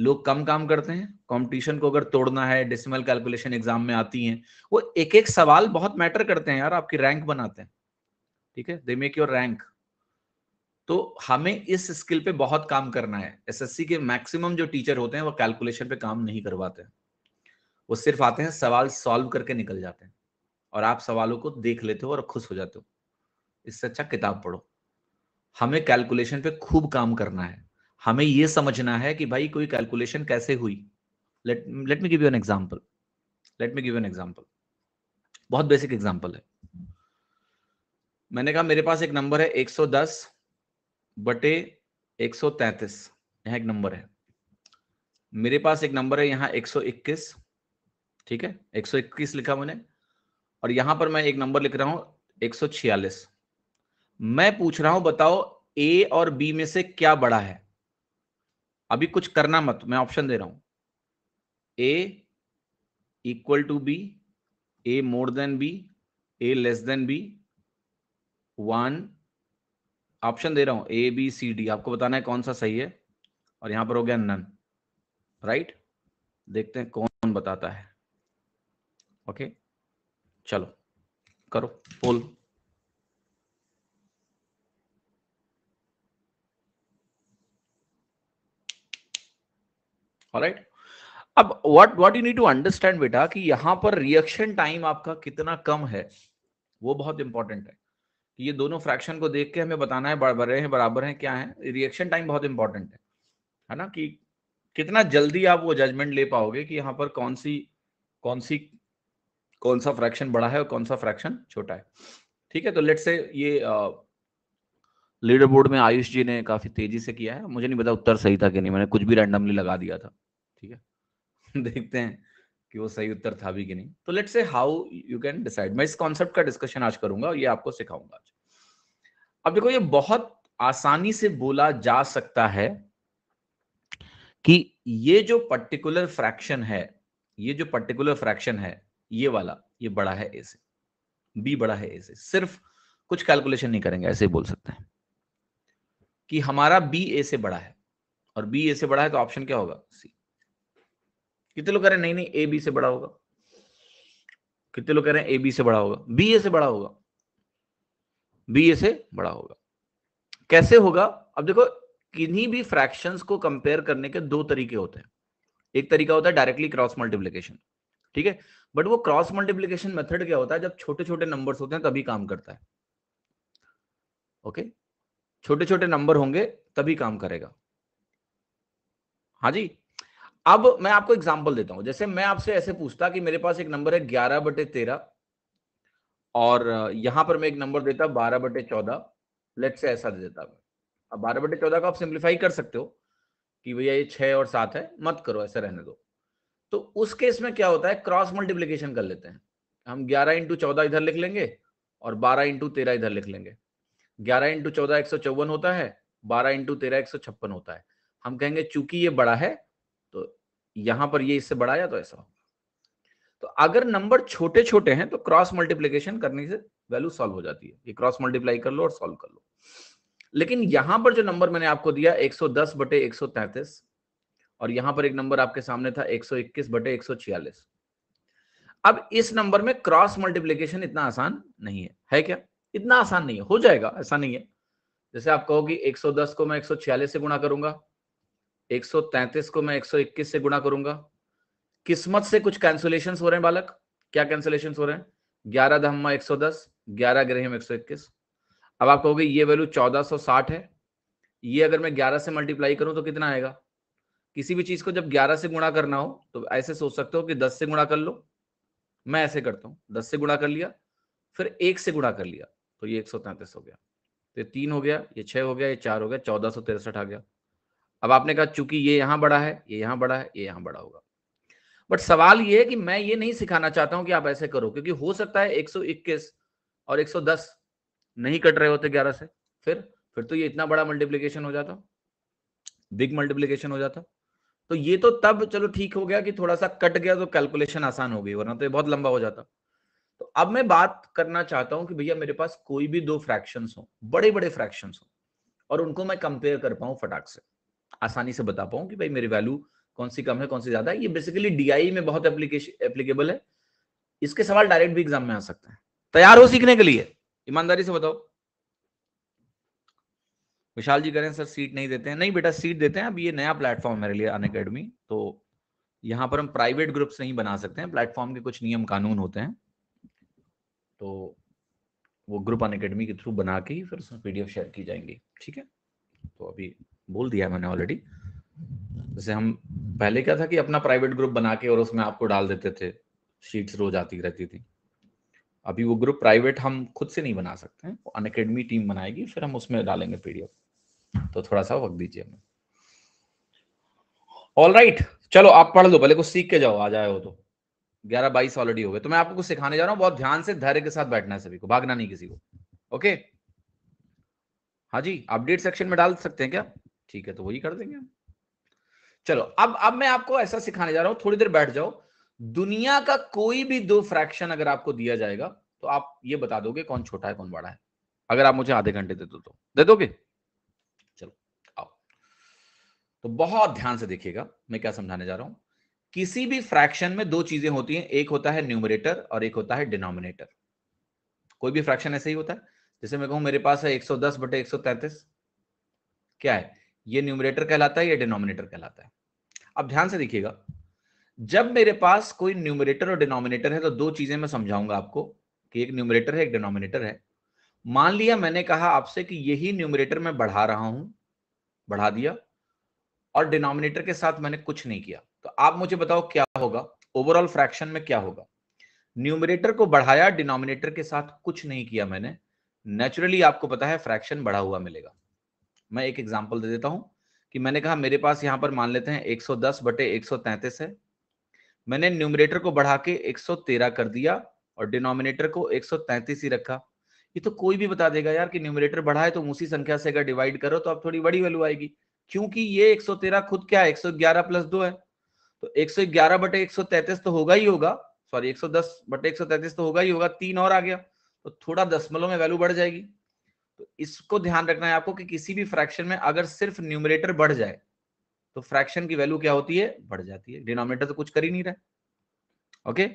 लोग कम काम करते हैं कंपटीशन को अगर तोड़ना है डेसिमल कैलकुलेशन एग्जाम में आती हैं वो एक एक सवाल बहुत मैटर करते हैं यार आपकी रैंक बनाते हैं ठीक है दे मेक योर रैंक तो हमें इस स्किल पे बहुत काम करना है एसएससी के मैक्सिमम जो टीचर होते हैं वो कैलकुलेशन पे काम नहीं करवाते हैं वो सिर्फ आते हैं सवाल सॉल्व करके निकल जाते हैं और आप सवालों को देख लेते हो और खुश हो जाते हो इससे अच्छा किताब पढ़ो हमें कैलकुलेशन पे खूब काम करना है हमें यह समझना है कि भाई कोई कैलकुलेशन कैसे हुई let let me give you an example let me give an example बहुत बेसिक एग्जांपल है मैंने कहा मेरे पास एक नंबर है 110 बटे 133 यहाँ एक नंबर है मेरे पास एक नंबर है यहां 121 ठीक है 121 लिखा मैंने और यहां पर मैं एक नंबर लिख रहा हूं 146 मैं पूछ रहा हूं बताओ ए और बी में से क्या बड़ा है अभी कुछ करना मत मैं ऑप्शन दे रहा हूं A equal to B A more than B A less than B one option दे रहा हूं ए बी सी डी आपको बताना है कौन सा सही है और यहां पर हो गया नन राइट देखते हैं कौन बताता है ओके चलो करो बोल राइट अब what what you need to understand बेटा कि यहां पर रिएक्शन टाइम आपका कितना कम है वो बहुत इंपॉर्टेंट है ये दोनों फ्रैक्शन को देख के हमें बताना है बराबर हैं बराबर हैं क्या है रिएक्शन टाइम बहुत इंपॉर्टेंट है है ना कि कितना जल्दी आप वो जजमेंट ले पाओगे कि यहां पर कौन सी कौन सी कौन सा फ्रैक्शन बड़ा है और कौन सा फ्रैक्शन छोटा है ठीक है तो लेट से ये लीडर बोर्ड में आयुष जी ने काफी तेजी से किया है मुझे नहीं पता उत्तर सही था कि नहीं मैंने कुछ भी रैंडमली लगा दिया था ठीक है देखते हैं कि वो सही उत्तर था भी कि नहीं तो लेट से हाउ यू कैन डिसाइड मैं इस कॉन्सेप्ट का डिस्कशन आज करूंगा और ये आपको सिखाऊंगा आज अब देखो ये बहुत आसानी से बोला जा सकता है कि ये जो पर्टिकुलर फ्रैक्शन है ये जो पर्टिकुलर फ्रैक्शन है ये वाला ये बड़ा है ए से बी बड़ा है ए से सिर्फ कुछ कैलकुलेशन नहीं करेंगे ऐसे ही बोल सकते हैं कि हमारा बी ए से बड़ा है और बी ए से बड़ा है तो ऑप्शन क्या होगा सी कितने लोग कह रहे हैं नहीं नहीं ए बी से बड़ा होगा कितने लोग कह रहे हैं ए बी से बड़ा होगा बी ए से बड़ा होगा बी ए से बड़ा होगा कैसे होगा अब देखो किन्हीं भी फ्रैक्शंस को कंपेयर करने के दो तरीके होते हैं एक तरीका होता है डायरेक्टली क्रॉस मल्टीप्लीकेशन ठीक है बट वो क्रॉस मल्टीप्लीकेशन मेथड क्या होता है जब छोटे छोटे नंबर होते हैं तभी काम करता है ओके छोटे छोटे नंबर होंगे तभी काम करेगा हाँ जी अब मैं आपको एग्जाम्पल देता हूं जैसे मैं आपसे ऐसे पूछता कि मेरे पास एक नंबर है ग्यारह बटे तेरह और यहां पर मैं एक नंबर देता बारह बटे चौदह लेट से ऐसा दे देता मैं अब बारह बटे चौदह का आप सिंप्लीफाई कर सकते हो कि भैया ये छह और सात है मत करो ऐसा रहने दो तो उस केस में क्या होता है क्रॉस मल्टीप्लीकेशन कर लेते हैं हम ग्यारह इंटू चौदह इधर लिख लेंगे और बारह इंटू तेरह इधर लिख लेंगे ग्यारह इंटू चौदह एक सौ चौवन होता है बारह इंटू तेरह एक सौ छप्पन होता है हम कहेंगे चूंकि ये बड़ा है तो यहां पर ये इससे बड़ा या तो ऐसा तो अगर नंबर छोटे छोटे हैं तो क्रॉस मल्टीप्लीकेशन करने से वैल्यू सॉल्व हो जाती है ये क्रॉस मल्टीप्लाई कर लो और सॉल्व कर लो लेकिन यहां पर जो नंबर मैंने आपको दिया 110 बटे 133 और यहां पर एक नंबर आपके सामने था 121 बटे 146 अब इस नंबर में क्रॉस मल्टीप्लीकेशन इतना आसान नहीं है है क्या इतना आसान नहीं है हो जाएगा ऐसा नहीं है जैसे आप कहो कि 110 को मैं 146 से गुणा करूंगा 133 को मैं 121 से गुणा करूंगा किस्मत से कुछ कैंसुलेशन हो रहे हैं बालक क्या कैंसुलेशन हो रहे हैं ग्यारह धम्मा एक सौ दस ग्यारह ग्रह एक सौ इक्कीस अब आप कहोगे ये वैल्यू चौदह सौ साठ है ये अगर मैं ग्यारह से मल्टीप्लाई करूं तो कितना आएगा किसी भी चीज को जब ग्यारह से गुणा करना हो तो ऐसे सोच सकते हो कि दस से गुणा कर लो मैं ऐसे करता हूँ दस से गुणा कर लिया फिर एक से गुणा कर लिया तो ये एक सौ तैतीस हो गया तो ये तीन हो गया ये छह हो गया ये चार हो गया चौदह सौ तिरसठ आ गया अब आपने कहा चूंकि ये यहाँ बड़ा है ये यहाँ बड़ा है ये यहाँ बड़ा होगा बट सवाल ये है कि मैं ये नहीं सिखाना चाहता हूं कि आप ऐसे करो क्योंकि हो सकता है 121 और 110 नहीं कट रहे होते 11 से फिर फिर तो ये इतना बड़ा मल्टीप्लीकेशन हो जाता बिग मल्टीप्लीकेशन हो जाता तो ये तो तब चलो ठीक हो गया कि थोड़ा सा कट गया तो कैलकुलेशन आसान हो गई वरना तो ये बहुत लंबा हो जाता तो अब मैं बात करना चाहता हूँ कि भैया मेरे पास कोई भी दो फ्रैक्शन हो बड़े बड़े फ्रैक्शन हो और उनको मैं कंपेयर कर पाऊँ फटाक से आसानी से बता पाऊं कि भाई मेरी वैल्यू कौन सी कम है कौन सी ज्यादा है ये बेसिकली डीआई में बहुत एप्लीकेशन एप्लीकेबल है इसके सवाल डायरेक्ट भी एग्जाम में आ सकते हैं तैयार हो सीखने के लिए ईमानदारी से बताओ विशाल जी करें सर सीट नहीं देते हैं नहीं बेटा सीट देते हैं अब ये नया प्लेटफॉर्म मेरे लिए अन अकेडमी तो यहाँ पर हम प्राइवेट ग्रुप्स नहीं बना सकते हैं प्लेटफॉर्म के कुछ नियम कानून होते हैं तो वो ग्रुप अन के थ्रू बना के ही फिर उसमें पीडीएफ शेयर की जाएंगी ठीक है तो अभी बोल दिया मैंने ऑलरेडी जैसे हम पहले क्या था कि अपना प्राइवेट ग्रुप बना के और उसमें आपको डाल देते थे शीट्स रोज आती रहती थी अभी वो ग्रुप प्राइवेट हम खुद से नहीं बना सकते हैं अन अकेडमी टीम बनाएगी फिर हम उसमें डालेंगे पीडीएफ तो थोड़ा सा वक्त दीजिए हमें ऑल राइट चलो आप पढ़ लो पहले कुछ सीख के जाओ आ जाए हो तो ग्यारह बाईस ऑलरेडी हो गए तो मैं आपको कुछ सिखाने जा रहा हूँ बहुत ध्यान से धैर्य के साथ बैठना है सभी को भागना नहीं किसी को ओके हाँ जी अपडेट सेक्शन में डाल सकते हैं क्या ठीक है तो वही कर देंगे हम चलो अब अब मैं आपको ऐसा सिखाने जा रहा हूं थोड़ी देर बैठ जाओ दुनिया का कोई भी दो फ्रैक्शन अगर आपको दिया जाएगा तो आप ये बता दोगे कौन छोटा है कौन बड़ा है अगर आप मुझे आधे घंटे दे दो तो दे दोगे चलो आओ तो बहुत ध्यान से देखिएगा मैं क्या समझाने जा रहा हूं किसी भी फ्रैक्शन में दो चीजें होती हैं एक होता है न्यूमरेटर और एक होता है डिनोमिनेटर कोई भी फ्रैक्शन ऐसे ही होता है जैसे मैं कहूं मेरे पास है 110 सौ बटे एक क्या है ये न्यूमरेटर कहलाता है ये डिनोमिनेटर कहलाता है अब ध्यान से देखिएगा जब मेरे पास कोई न्यूमरेटर और डिनोमिनेटर है तो दो चीजें मैं समझाऊंगा आपको कि एक न्यूमरेटर है एक डिनोमिनेटर है मान लिया मैंने कहा आपसे कि यही न्यूमरेटर मैं बढ़ा रहा हूं बढ़ा दिया और डिनोमिनेटर के साथ मैंने कुछ नहीं किया तो आप मुझे बताओ क्या होगा ओवरऑल फ्रैक्शन में क्या होगा न्यूमरेटर को बढ़ाया डिनोमिनेटर के साथ कुछ नहीं किया मैंने नेचुरली आपको पता है फ्रैक्शन बढ़ा हुआ मिलेगा मैं एक एग्जाम्पल दे देता हूँ कि मैंने कहा मेरे पास यहाँ पर मान लेते हैं 110 बटे 133 है मैंने न्यूमरेटर को बढ़ा के 113 कर दिया और डिनोमिनेटर को 133 ही रखा ये तो कोई भी बता देगा यार कि न्यूमरेटर बढ़ाए तो उसी संख्या से अगर डिवाइड करो तो आप थोड़ी बड़ी वैल्यू आएगी क्योंकि ये 113 खुद क्या है 111 प्लस दो है तो 111 बटे 133 तो होगा ही होगा सॉरी 110 बटे 133 तो होगा ही होगा तीन और आ गया तो थोड़ा दशमलव में वैल्यू बढ़ जाएगी तो इसको ध्यान रखना है आपको कि किसी भी फ्रैक्शन में अगर सिर्फ न्यूमरेटर बढ़ जाए तो फ्रैक्शन की वैल्यू क्या होती है बढ़ जाती है डिनोमिनेटर तो कुछ कर ही नहीं रहा ओके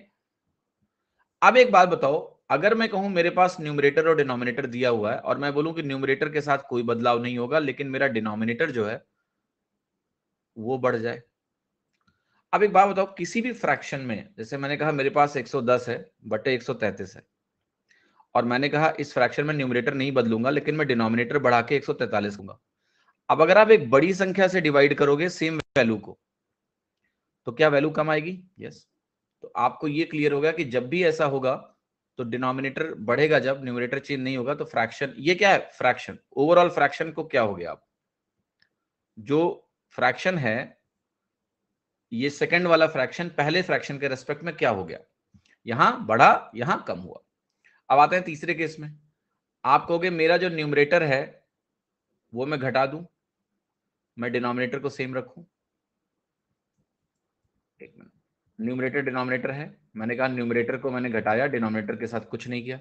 अब एक बात बताओ अगर मैं कहूं मेरे पास न्यूमरेटर और डिनोमिनेटर दिया हुआ है और मैं बोलूं कि न्यूमरेटर के साथ कोई बदलाव नहीं होगा लेकिन मेरा डिनोमिनेटर जो है वो बढ़ जाए अब एक बात बताओ किसी भी फ्रैक्शन में जैसे मैंने कहा मेरे पास 110 है बटे 133 है और मैंने कहा इस फ्रैक्शन में न्यूमिनेटर नहीं बदलूंगा लेकिन मैं डिनोमिनेटर बढ़ा के एक सौ तैतालीस दूंगा अब अगर आप एक बड़ी संख्या से डिवाइड करोगे सेम वैल्यू को तो क्या वैल्यू कम आएगी यस yes. तो आपको ये क्लियर होगा कि जब भी ऐसा होगा तो डिनोमिनेटर बढ़ेगा जब न्यूमिनेटर चेंज नहीं होगा तो फ्रैक्शन ये क्या है फ्रैक्शन ओवरऑल फ्रैक्शन को क्या हो गया आप जो फ्रैक्शन है ये सेकंड वाला फ्रैक्शन पहले फ्रैक्शन के रेस्पेक्ट में क्या हो गया यहां बढ़ा यहां कम हुआ अब आते हैं तीसरे केस में आप कहोगे मेरा जो न्यूमरेटर है वो मैं घटा दूं मैं डिनोमिनेटर को सेम रखूं एक मिनट न्यूमरेटर डिनोमिनेटर है मैंने कहा न्यूमरेटर को मैंने घटाया डिनोमिनेटर के साथ कुछ नहीं किया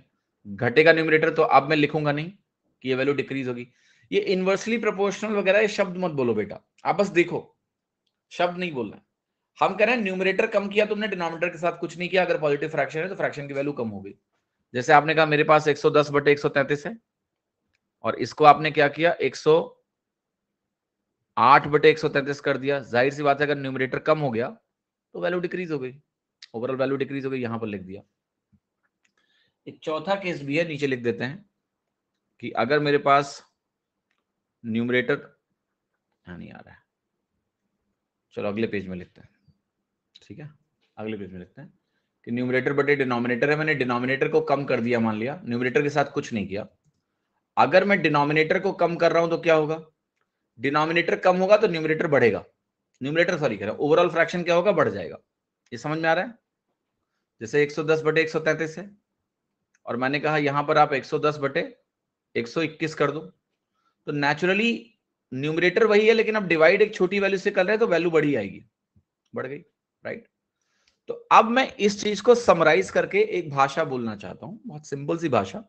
घटेगा न्यूमरेटर तो अब मैं लिखूंगा नहीं कि ये वैल्यू डिक्रीज होगी ये इन्वर्सली प्रोपोर्शनल वगैरह ये शब्द मत बोलो बेटा आप बस देखो शब्द नहीं बोलना हम कह रहे हैं न्यूमरेटर कम किया तुमने डिनोमिनेटर के साथ कुछ नहीं किया अगर पॉजिटिव फ्रैक्शन है तो फ्रैक्शन की वैल्यू कम हो गई जैसे आपने कहा मेरे पास 110 बटे एक है और इसको आपने क्या किया 108 बटे एक कर दिया जाहिर सी बात है अगर न्यूमिनेटर कम हो गया तो वैल्यू डिक्रीज हो गई ओवरऑल वैल्यू डिक्रीज हो गई यहां पर लिख दिया एक चौथा केस भी है नीचे लिख देते हैं कि अगर मेरे पास न्यूमरेटर हाँ नहीं आ रहा है चलो अगले पेज में लिखते हैं ठीक है अगले पेज में लिखते हैं कि न्यूमिनेटर बटे डिनोमिनेटर है मैंने डिनोमिनेटर को कम कर दिया मान लिया न्यूमिनेटर के साथ कुछ नहीं किया अगर मैं डिनोमिनेटर को कम कर रहा हूं तो क्या होगा डिनोमिनेटर कम होगा तो न्यूमिनेटर बढ़ेगा न्यूमिनेटर सॉरी कह रहा ओवरऑल फ्रैक्शन क्या होगा बढ़ जाएगा ये समझ में आ रहा है जैसे 110 बटे 133 है और मैंने कहा यहां पर आप 110 बटे 121 कर दो तो नेचुरली न्यूमिनेटर वही है लेकिन आप डिवाइड एक छोटी वैल्यू से कर रहे हैं तो वैल्यू बढ़ी आएगी बढ़ गई राइट तो अब मैं इस चीज को समराइज करके एक भाषा बोलना चाहता हूं बहुत सिंपल सी भाषा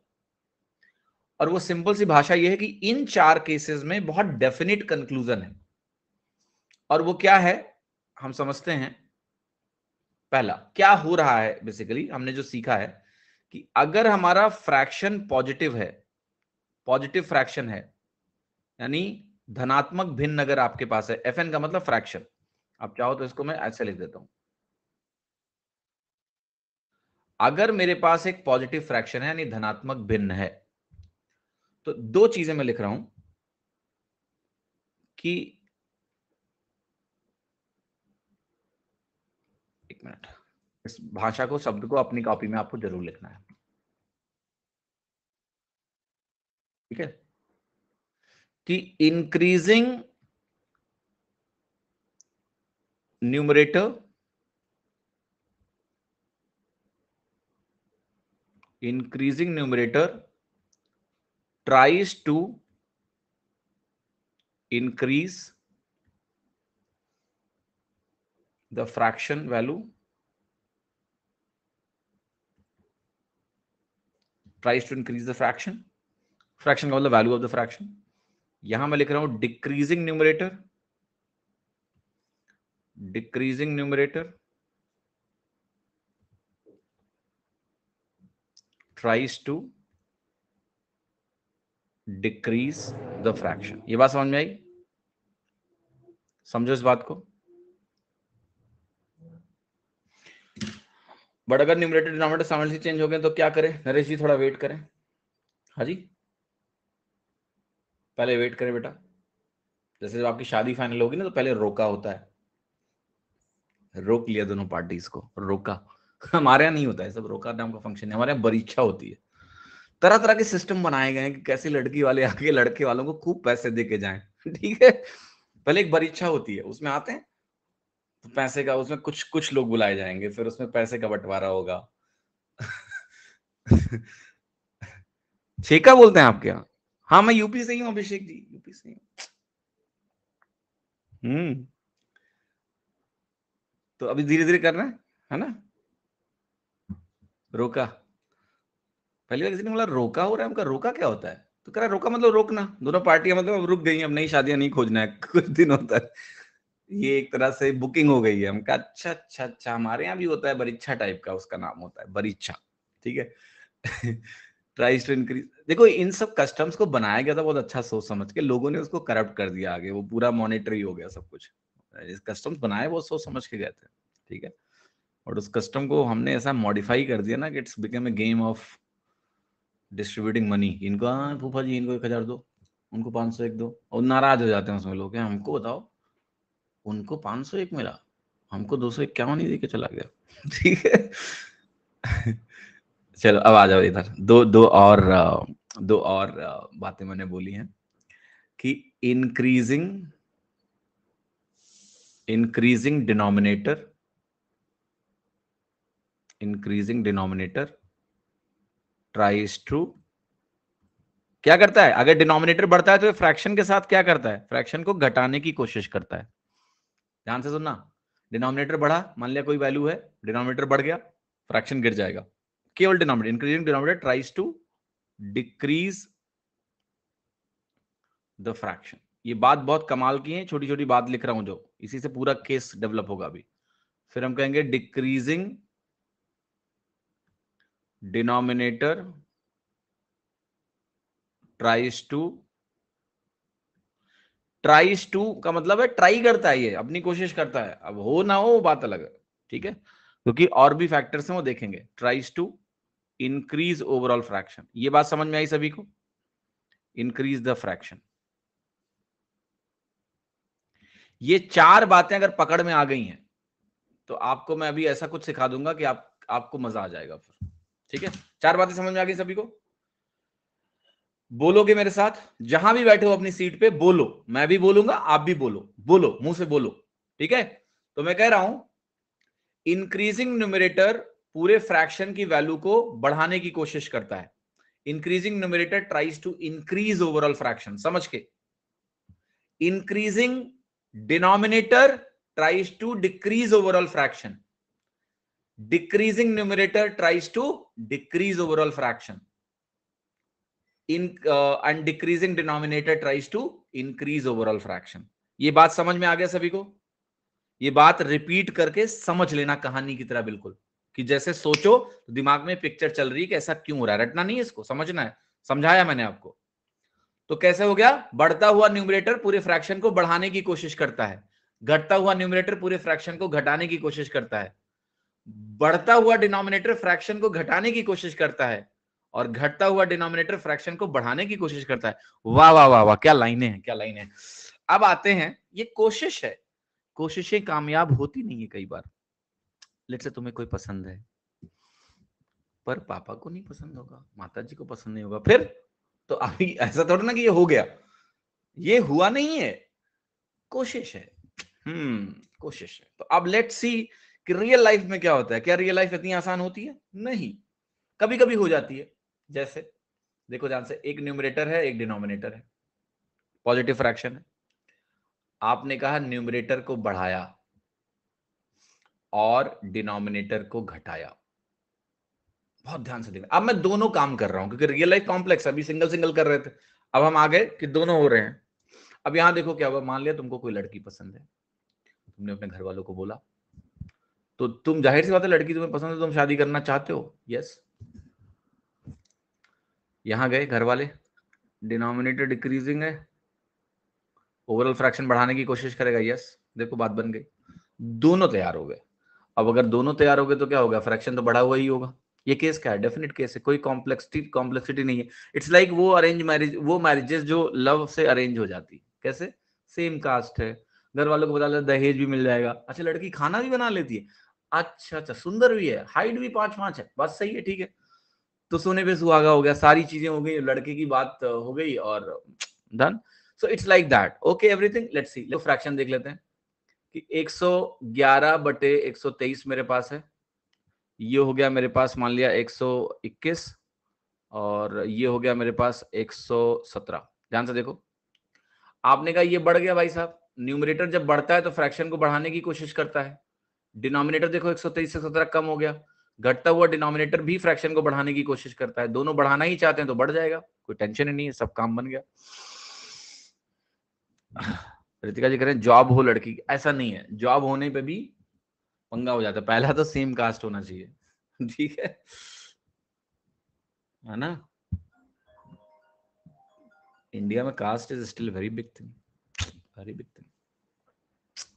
और वो सिंपल सी भाषा ये है कि इन चार केसेस में बहुत डेफिनेट कंक्लूजन है और वो क्या है हम समझते हैं पहला क्या हो रहा है बेसिकली हमने जो सीखा है कि अगर हमारा फ्रैक्शन पॉजिटिव है पॉजिटिव फ्रैक्शन है यानी धनात्मक भिन्न अगर आपके पास है एफ का मतलब फ्रैक्शन आप चाहो तो इसको मैं ऐसे लिख देता हूं अगर मेरे पास एक पॉजिटिव फ्रैक्शन है यानी धनात्मक भिन्न है तो दो चीजें मैं लिख रहा हूं कि एक मिनट इस भाषा को शब्द को अपनी कॉपी में आपको जरूर लिखना है ठीक है कि increasing numerator increasing numerator tries to increase the fraction value tries to increase the fraction fraction का मतलब value of the fraction yahan main likh raha hu decreasing numerator decreasing numerator tries to decrease the fraction ये बात समझ में आई समझो इस बात को बट अगर न्यूमरेटर डिनोमिनेटर सामने से चेंज हो गए तो क्या करें नरेश जी थोड़ा वेट करें हाँ जी पहले वेट करें बेटा जैसे जब आपकी शादी फाइनल होगी ना तो पहले रोका होता है रोक लिया दोनों पार्टीज को रोका हमारे यहाँ नहीं होता है सब रोका नाम का फंक्शन है हमारे यहाँ परीक्षा होती है तरह तरह के सिस्टम बनाए गए हैं कि कैसे लड़की वाले आके लड़के वालों को खूब पैसे दे के जाए ठीक है पहले एक बरीक्षा होती है उसमें आते हैं तो पैसे का उसमें कुछ कुछ लोग बुलाए जाएंगे फिर उसमें पैसे का बंटवारा होगा छेका बोलते हैं आपके यहाँ हाँ मैं यूपी से ही हूँ अभिषेक जी यूपी से ही हूँ हम्म तो अभी धीरे धीरे कर रहे हैं है ना रोका पहली बार किसी ने बोला रोका हो रहा है हमका रोका क्या होता है तो कह रहा रोका मतलब रोकना दोनों पार्टियां मतलब अब रुक गई अब नई शादियां नहीं खोजना है कुछ दिनों तक ये एक तरह से बुकिंग हो गई है हम कहा अच्छा अच्छा अच्छा हमारे यहाँ भी होता है बरीच्छा टाइप का उसका नाम होता है बरीच्छा ठीक है प्राइस टू इंक्रीज देखो इन सब कस्टम्स को बनाया गया था बहुत अच्छा सोच समझ के लोगों ने उसको करप्ट कर दिया आगे वो पूरा मॉनिटरी हो गया सब कुछ कस्टम्स बनाए वो सोच समझ के गए थे ठीक है और उस कस्टम को हमने ऐसा मॉडिफाई कर दिया ना कि it's become a game of distributing money इनको हाँ, फूफा जी इनको एक हज़ार दो उनको पाँच सौ एक दो और नाराज हो जाते हैं उसमें लोग हमको बताओ उनको पाँच सौ एक मिला हमको दो सौ इक्यावन ही देके चला गया ठीक है चलो अब आ जाओ इधर दो दो और दो और बातें मैंने बोली हैं कि increasing increasing denominator increasing denominator tries to क्या करता है अगर डिनोमिनेटर बढ़ता है तो फ्रैक्शन के साथ क्या करता है फ्रैक्शन को घटाने की कोशिश करता है ध्यान से सुनना डिनोमिनेटर बढ़ा मान लिया कोई वैल्यू है डिनोमिनेटर बढ़ गया फ्रैक्शन गिर जाएगा केवल denominator increasing denominator tries to decrease the fraction ये बात बहुत कमाल की है छोटी छोटी बात लिख रहा हूं जो इसी से पूरा केस डेवलप होगा अभी फिर हम कहेंगे decreasing denominator tries to tries to का मतलब है ट्राई करता है ये अपनी कोशिश करता है अब हो ना हो वो बात अलग है ठीक है क्योंकि और भी फैक्टर्स हैं वो देखेंगे tries to increase overall fraction ये बात समझ में आई सभी को इंक्रीज द फ्रैक्शन ये चार बातें अगर पकड़ में आ गई हैं तो आपको मैं अभी ऐसा कुछ सिखा दूंगा कि आप आपको मजा आ जाएगा फिर ठीक है चार बातें समझ में आ गई सभी को बोलोगे मेरे साथ जहां भी बैठे हो अपनी सीट पे बोलो मैं भी बोलूंगा आप भी बोलो बोलो मुंह से बोलो ठीक है तो मैं कह रहा हूं इंक्रीजिंग न्यूमिरेटर पूरे फ्रैक्शन की वैल्यू को बढ़ाने की कोशिश करता है increasing numerator tries to increase overall fraction समझ के increasing denominator tries to decrease overall fraction decreasing numerator tries to decrease overall fraction in uh, and decreasing denominator tries to increase overall fraction ये बात समझ में आ गया सभी को ये बात रिपीट करके समझ लेना कहानी की तरह बिल्कुल कि जैसे सोचो तो दिमाग में पिक्चर चल रही है कि ऐसा क्यों हो रहा है रटना नहीं है इसको समझना है समझाया मैंने आपको तो कैसे हो गया बढ़ता हुआ न्यूमरेटर पूरे फ्रैक्शन को बढ़ाने की कोशिश करता है घटता हुआ न्यूमरेटर पूरे फ्रैक्शन को घटाने की कोशिश करता है बढ़ता हुआ डिनोमिनेटर फ्रैक्शन को घटाने की कोशिश करता है और घटता हुआ डिनोमिनेटर फ्रैक्शन को बढ़ाने की कोशिश करता है वाह वाह वाह वाह क्या लाइनें हैं क्या लाइनें अब आते हैं ये कोशिश है कोशिशें कामयाब होती नहीं है कई बार लेट से तुम्हें कोई पसंद है पर पापा को नहीं पसंद होगा माता जी को पसंद नहीं होगा फिर तो अभी ऐसा थोड़ा ना कि ये हो गया ये हुआ नहीं है कोशिश है हम्म कोशिश है तो अब लेट सी कि रियल लाइफ में क्या होता है क्या रियल लाइफ इतनी आसान होती है नहीं कभी कभी हो जाती है जैसे देखो ध्यान से एक न्यूमरेटर है एक डिनोमिनेटर है पॉजिटिव फ्रैक्शन है आपने कहा न्यूमरेटर को बढ़ाया और डिनोमिनेटर को घटाया बहुत ध्यान से देखना अब मैं दोनों काम कर रहा हूं क्योंकि रियल लाइफ कॉम्प्लेक्स अभी सिंगल सिंगल कर रहे थे अब हम आ गए कि दोनों हो रहे हैं अब यहां देखो क्या हुआ मान लिया तुमको कोई लड़की पसंद है तुमने अपने घर वालों को बोला तो तुम जाहिर सी बात है लड़की तुम्हें पसंद है तो तुम शादी करना चाहते हो यस यहां गए घर वाले डिनोमिनेटर डिक्रीजिंग है ओवरऑल फ्रैक्शन बढ़ाने की कोशिश करेगा यस देखो बात बन गई दोनों तैयार हो गए अब अगर दोनों तैयार हो गए तो क्या होगा फ्रैक्शन तो बढ़ा हुआ ही होगा ये केस क्या है डेफिनेट केस है कोई कॉम्प्लेक्सिटी कॉम्प्लेक्सिटी नहीं है इट्स लाइक like वो अरेंज मैरिज वो मैरिजेस जो लव से अरेंज हो जाती कैसे सेम कास्ट है घर वालों को बता देता दहेज भी मिल जाएगा अच्छा लड़की खाना भी बना लेती है अच्छा अच्छा सुंदर भी है हाइट भी पांच पांच है बस सही है ठीक है तो सोने पे सुहागा हो गया सारी चीजें हो गई लड़के की बात हो गई और done so it's like that okay everything let's see fraction देख लेते हैं कि 111 बटे 123 मेरे पास है ये हो गया मेरे पास मान लिया 121 और ये हो गया मेरे पास 117 ध्यान से देखो आपने कहा ये बढ़ गया भाई साहब न्यूमरेटर जब बढ़ता है तो फ्रैक्शन को बढ़ाने की कोशिश करता है डिनोमिनेटर देखो एक से सत्रह कम हो गया घटता हुआ डिनोमिनेटर भी फ्रैक्शन को बढ़ाने की कोशिश करता है दोनों बढ़ाना ही चाहते हैं तो बढ़ जाएगा कोई टेंशन ही नहीं है सब काम बन गया रितिका जी कह रहे हैं जॉब हो लड़की ऐसा नहीं है जॉब होने पे भी पंगा हो जाता है पहला तो सेम कास्ट होना चाहिए ठीक है है ना इंडिया में caste is still very big thing very big thing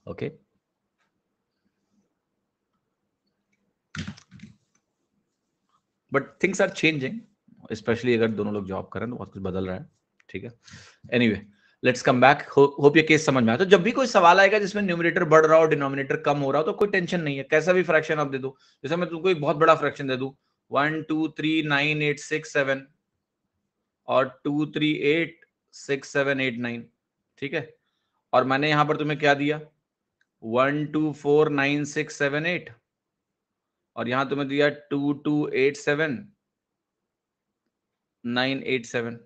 okay okay. But things are changing specially अगर दोनों लोग जॉब करें तो बहुत कुछ बदल रहा है ठीक है anyway let's come back hope ये केस समझ में आया तो जब भी कोई सवाल आएगा जिसमें न्यूमिनेटर बढ़ रहा हो डिनोमिनेटर कम हो रहा हो तो कोई टेंशन नहीं है कैसा भी फ्रैक्शन आप दे दो जैसे मैं तुमको एक बहुत बड़ा फ्रैक्शन दे दू one two three nine eight six seven और two three eight six seven eight nine ठीक है और मैंने यहां पर तुम्हें क्या दिया one two four nine six seven eight और यहां तुम्हें तो दिया two two eight seven nine eight seven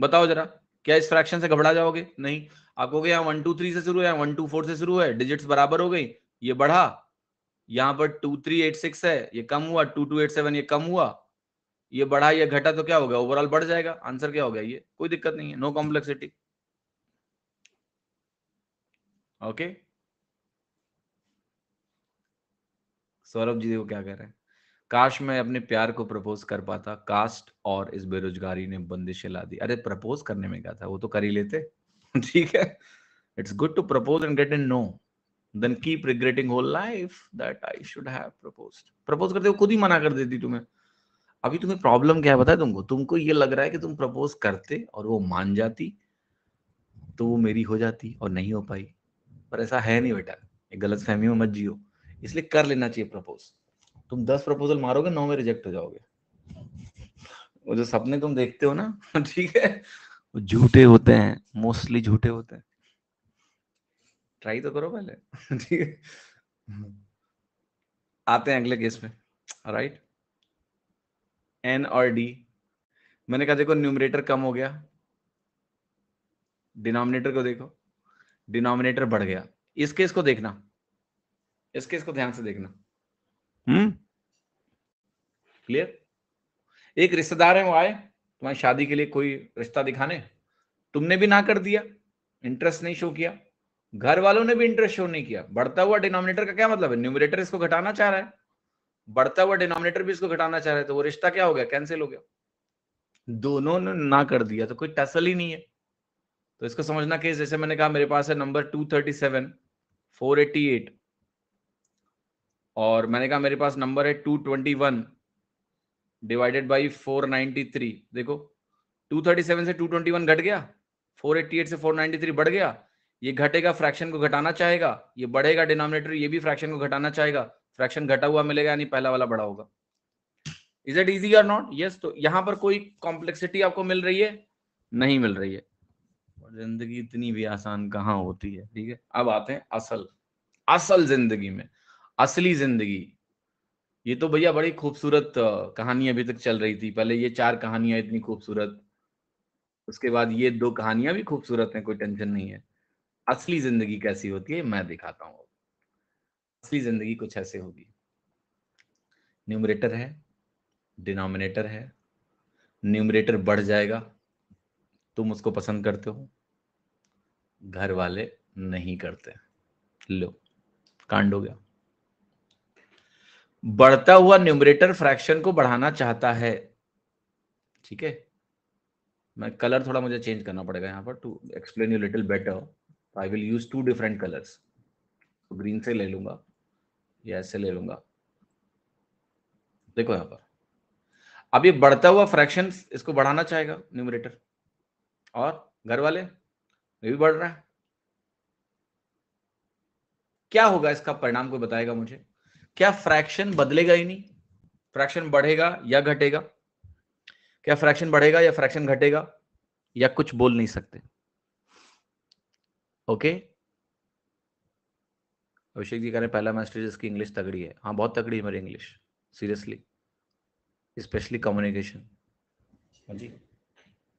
बताओ जरा क्या इस फ्रैक्शन से घबरा जाओगे नहीं आपको यहाँ वन टू थ्री से शुरू है वन टू फोर से शुरू है डिजिट्स बराबर हो गई ये बढ़ा यहाँ पर टू थ्री एट सिक्स है ये कम हुआ टू टू एट सेवन ये कम हुआ ये बढ़ा या घटा तो क्या हो गया ओवरऑल बढ़ जाएगा आंसर क्या हो गया ये कोई दिक्कत नहीं है no complexity okay Saurabh ji वो क्या कह रहे हैं काश मैं अपने प्यार को प्रपोज कर पाता कास्ट और इस बेरोजगारी ने बंदिशें ला दी अरे प्रपोज करने में क्या था वो तो कर ही लेते ठीक है it's good to propose and get in no then keep regretting whole life that I should have proposed propose करते वो खुद ही मना कर देती तुम्हें अभी तुम्हें प्रॉब्लम क्या है बताए तुमको तुमको ये लग रहा है कि तुम प्रपोज करते और वो मान जाती तो वो मेरी हो जाती और नहीं हो पाई पर ऐसा है नहीं बेटा ये गलत फहमी में मत जियो इसलिए कर लेना चाहिए प्रपोज तुम दस प्रपोजल मारोगे नौ में रिजेक्ट हो जाओगे वो जो सपने तुम देखते हो ना ठीक है वो झूठे होते हैं मोस्टली झूठे होते हैं ट्राई तो करो पहले ठीक है आते हैं अगले केस में राइट एन और डी मैंने कहा देखो न्यूमरेटर कम हो गया डिनोमिनेटर को देखो डिनोमिनेटर बढ़ गया इस केस को देखना इसके इसको ध्यान से देखना हम्म क्लियर एक रिश्तेदार है वो आए तुम्हारी शादी के लिए कोई रिश्ता दिखाने तुमने भी ना कर दिया इंटरेस्ट नहीं शो किया घर वालों ने भी इंटरेस्ट शो नहीं किया बढ़ता हुआ डिनोमिनेटर का क्या मतलब है न्यूमिनेटर इसको घटाना चाह रहा है बढ़ता हुआ डिनोमिनेटर भी इसको घटाना चाह रहा है तो वो रिश्ता क्या हो गया कैंसिल हो गया दोनों ने ना कर दिया तो कोई टसल ही नहीं है तो इसको समझना केस जैसे मैंने कहा मेरे पास है number two thirty seven four eighty eight और मैंने कहा मेरे पास नंबर है two twenty one divided by four ninety three देखो टू थर्टी सेवन से टू ट्वेंटी वन घट गया फोर एट्टी एट से फोर नाइनटी थ्री बढ़ गया ये घटेगा फ्रैक्शन को घटाना चाहेगा ये बढ़ेगा डिनोमिनेटर ये भी फ्रैक्शन को घटाना चाहेगा फ्रैक्शन घटा हुआ मिलेगा यानी पहला वाला बड़ा होगा इज इट इजी और नॉट यस तो यहां पर कोई कॉम्प्लेक्सिटी आपको मिल रही है नहीं मिल रही है जिंदगी इतनी भी आसान कहाँ होती है ठीक है अब आते हैं असल असल जिंदगी में असली जिंदगी ये तो भैया बड़ी खूबसूरत कहानी अभी तक चल रही थी पहले ये चार कहानियां इतनी खूबसूरत उसके बाद ये दो कहानियां भी खूबसूरत हैं कोई टेंशन नहीं है असली जिंदगी कैसी होती है मैं दिखाता हूं असली जिंदगी कुछ ऐसे होगी न्यूमरेटर है डिनोमिनेटर है न्यूमरेटर बढ़ जाएगा तुम उसको पसंद करते हो घर वाले नहीं करते लो कांड हो गया बढ़ता हुआ न्यूमरेटर फ्रैक्शन को बढ़ाना चाहता है ठीक है मैं कलर थोड़ा मुझे चेंज करना पड़ेगा यहाँ पर to explain you little better I will use two different colours green से ले लूंगा या ऐसे ले लूंगा देखो यहाँ पर अब ये बढ़ता हुआ फ्रैक्शन इसको बढ़ाना चाहेगा न्यूमरेटर और घर वाले ये भी बढ़ रहा है क्या होगा इसका परिणाम कोई बताएगा मुझे क्या फ्रैक्शन बदलेगा ही नहीं फ्रैक्शन बढ़ेगा या घटेगा क्या फ्रैक्शन बढ़ेगा या फ्रैक्शन घटेगा या कुछ बोल नहीं सकते ओके अभिषेक जी कह रहे हैं पहला मैस्टर जिसकी इंग्लिश तगड़ी है हाँ बहुत तगड़ी है मेरी इंग्लिश सीरियसली स्पेशली कम्युनिकेशन जी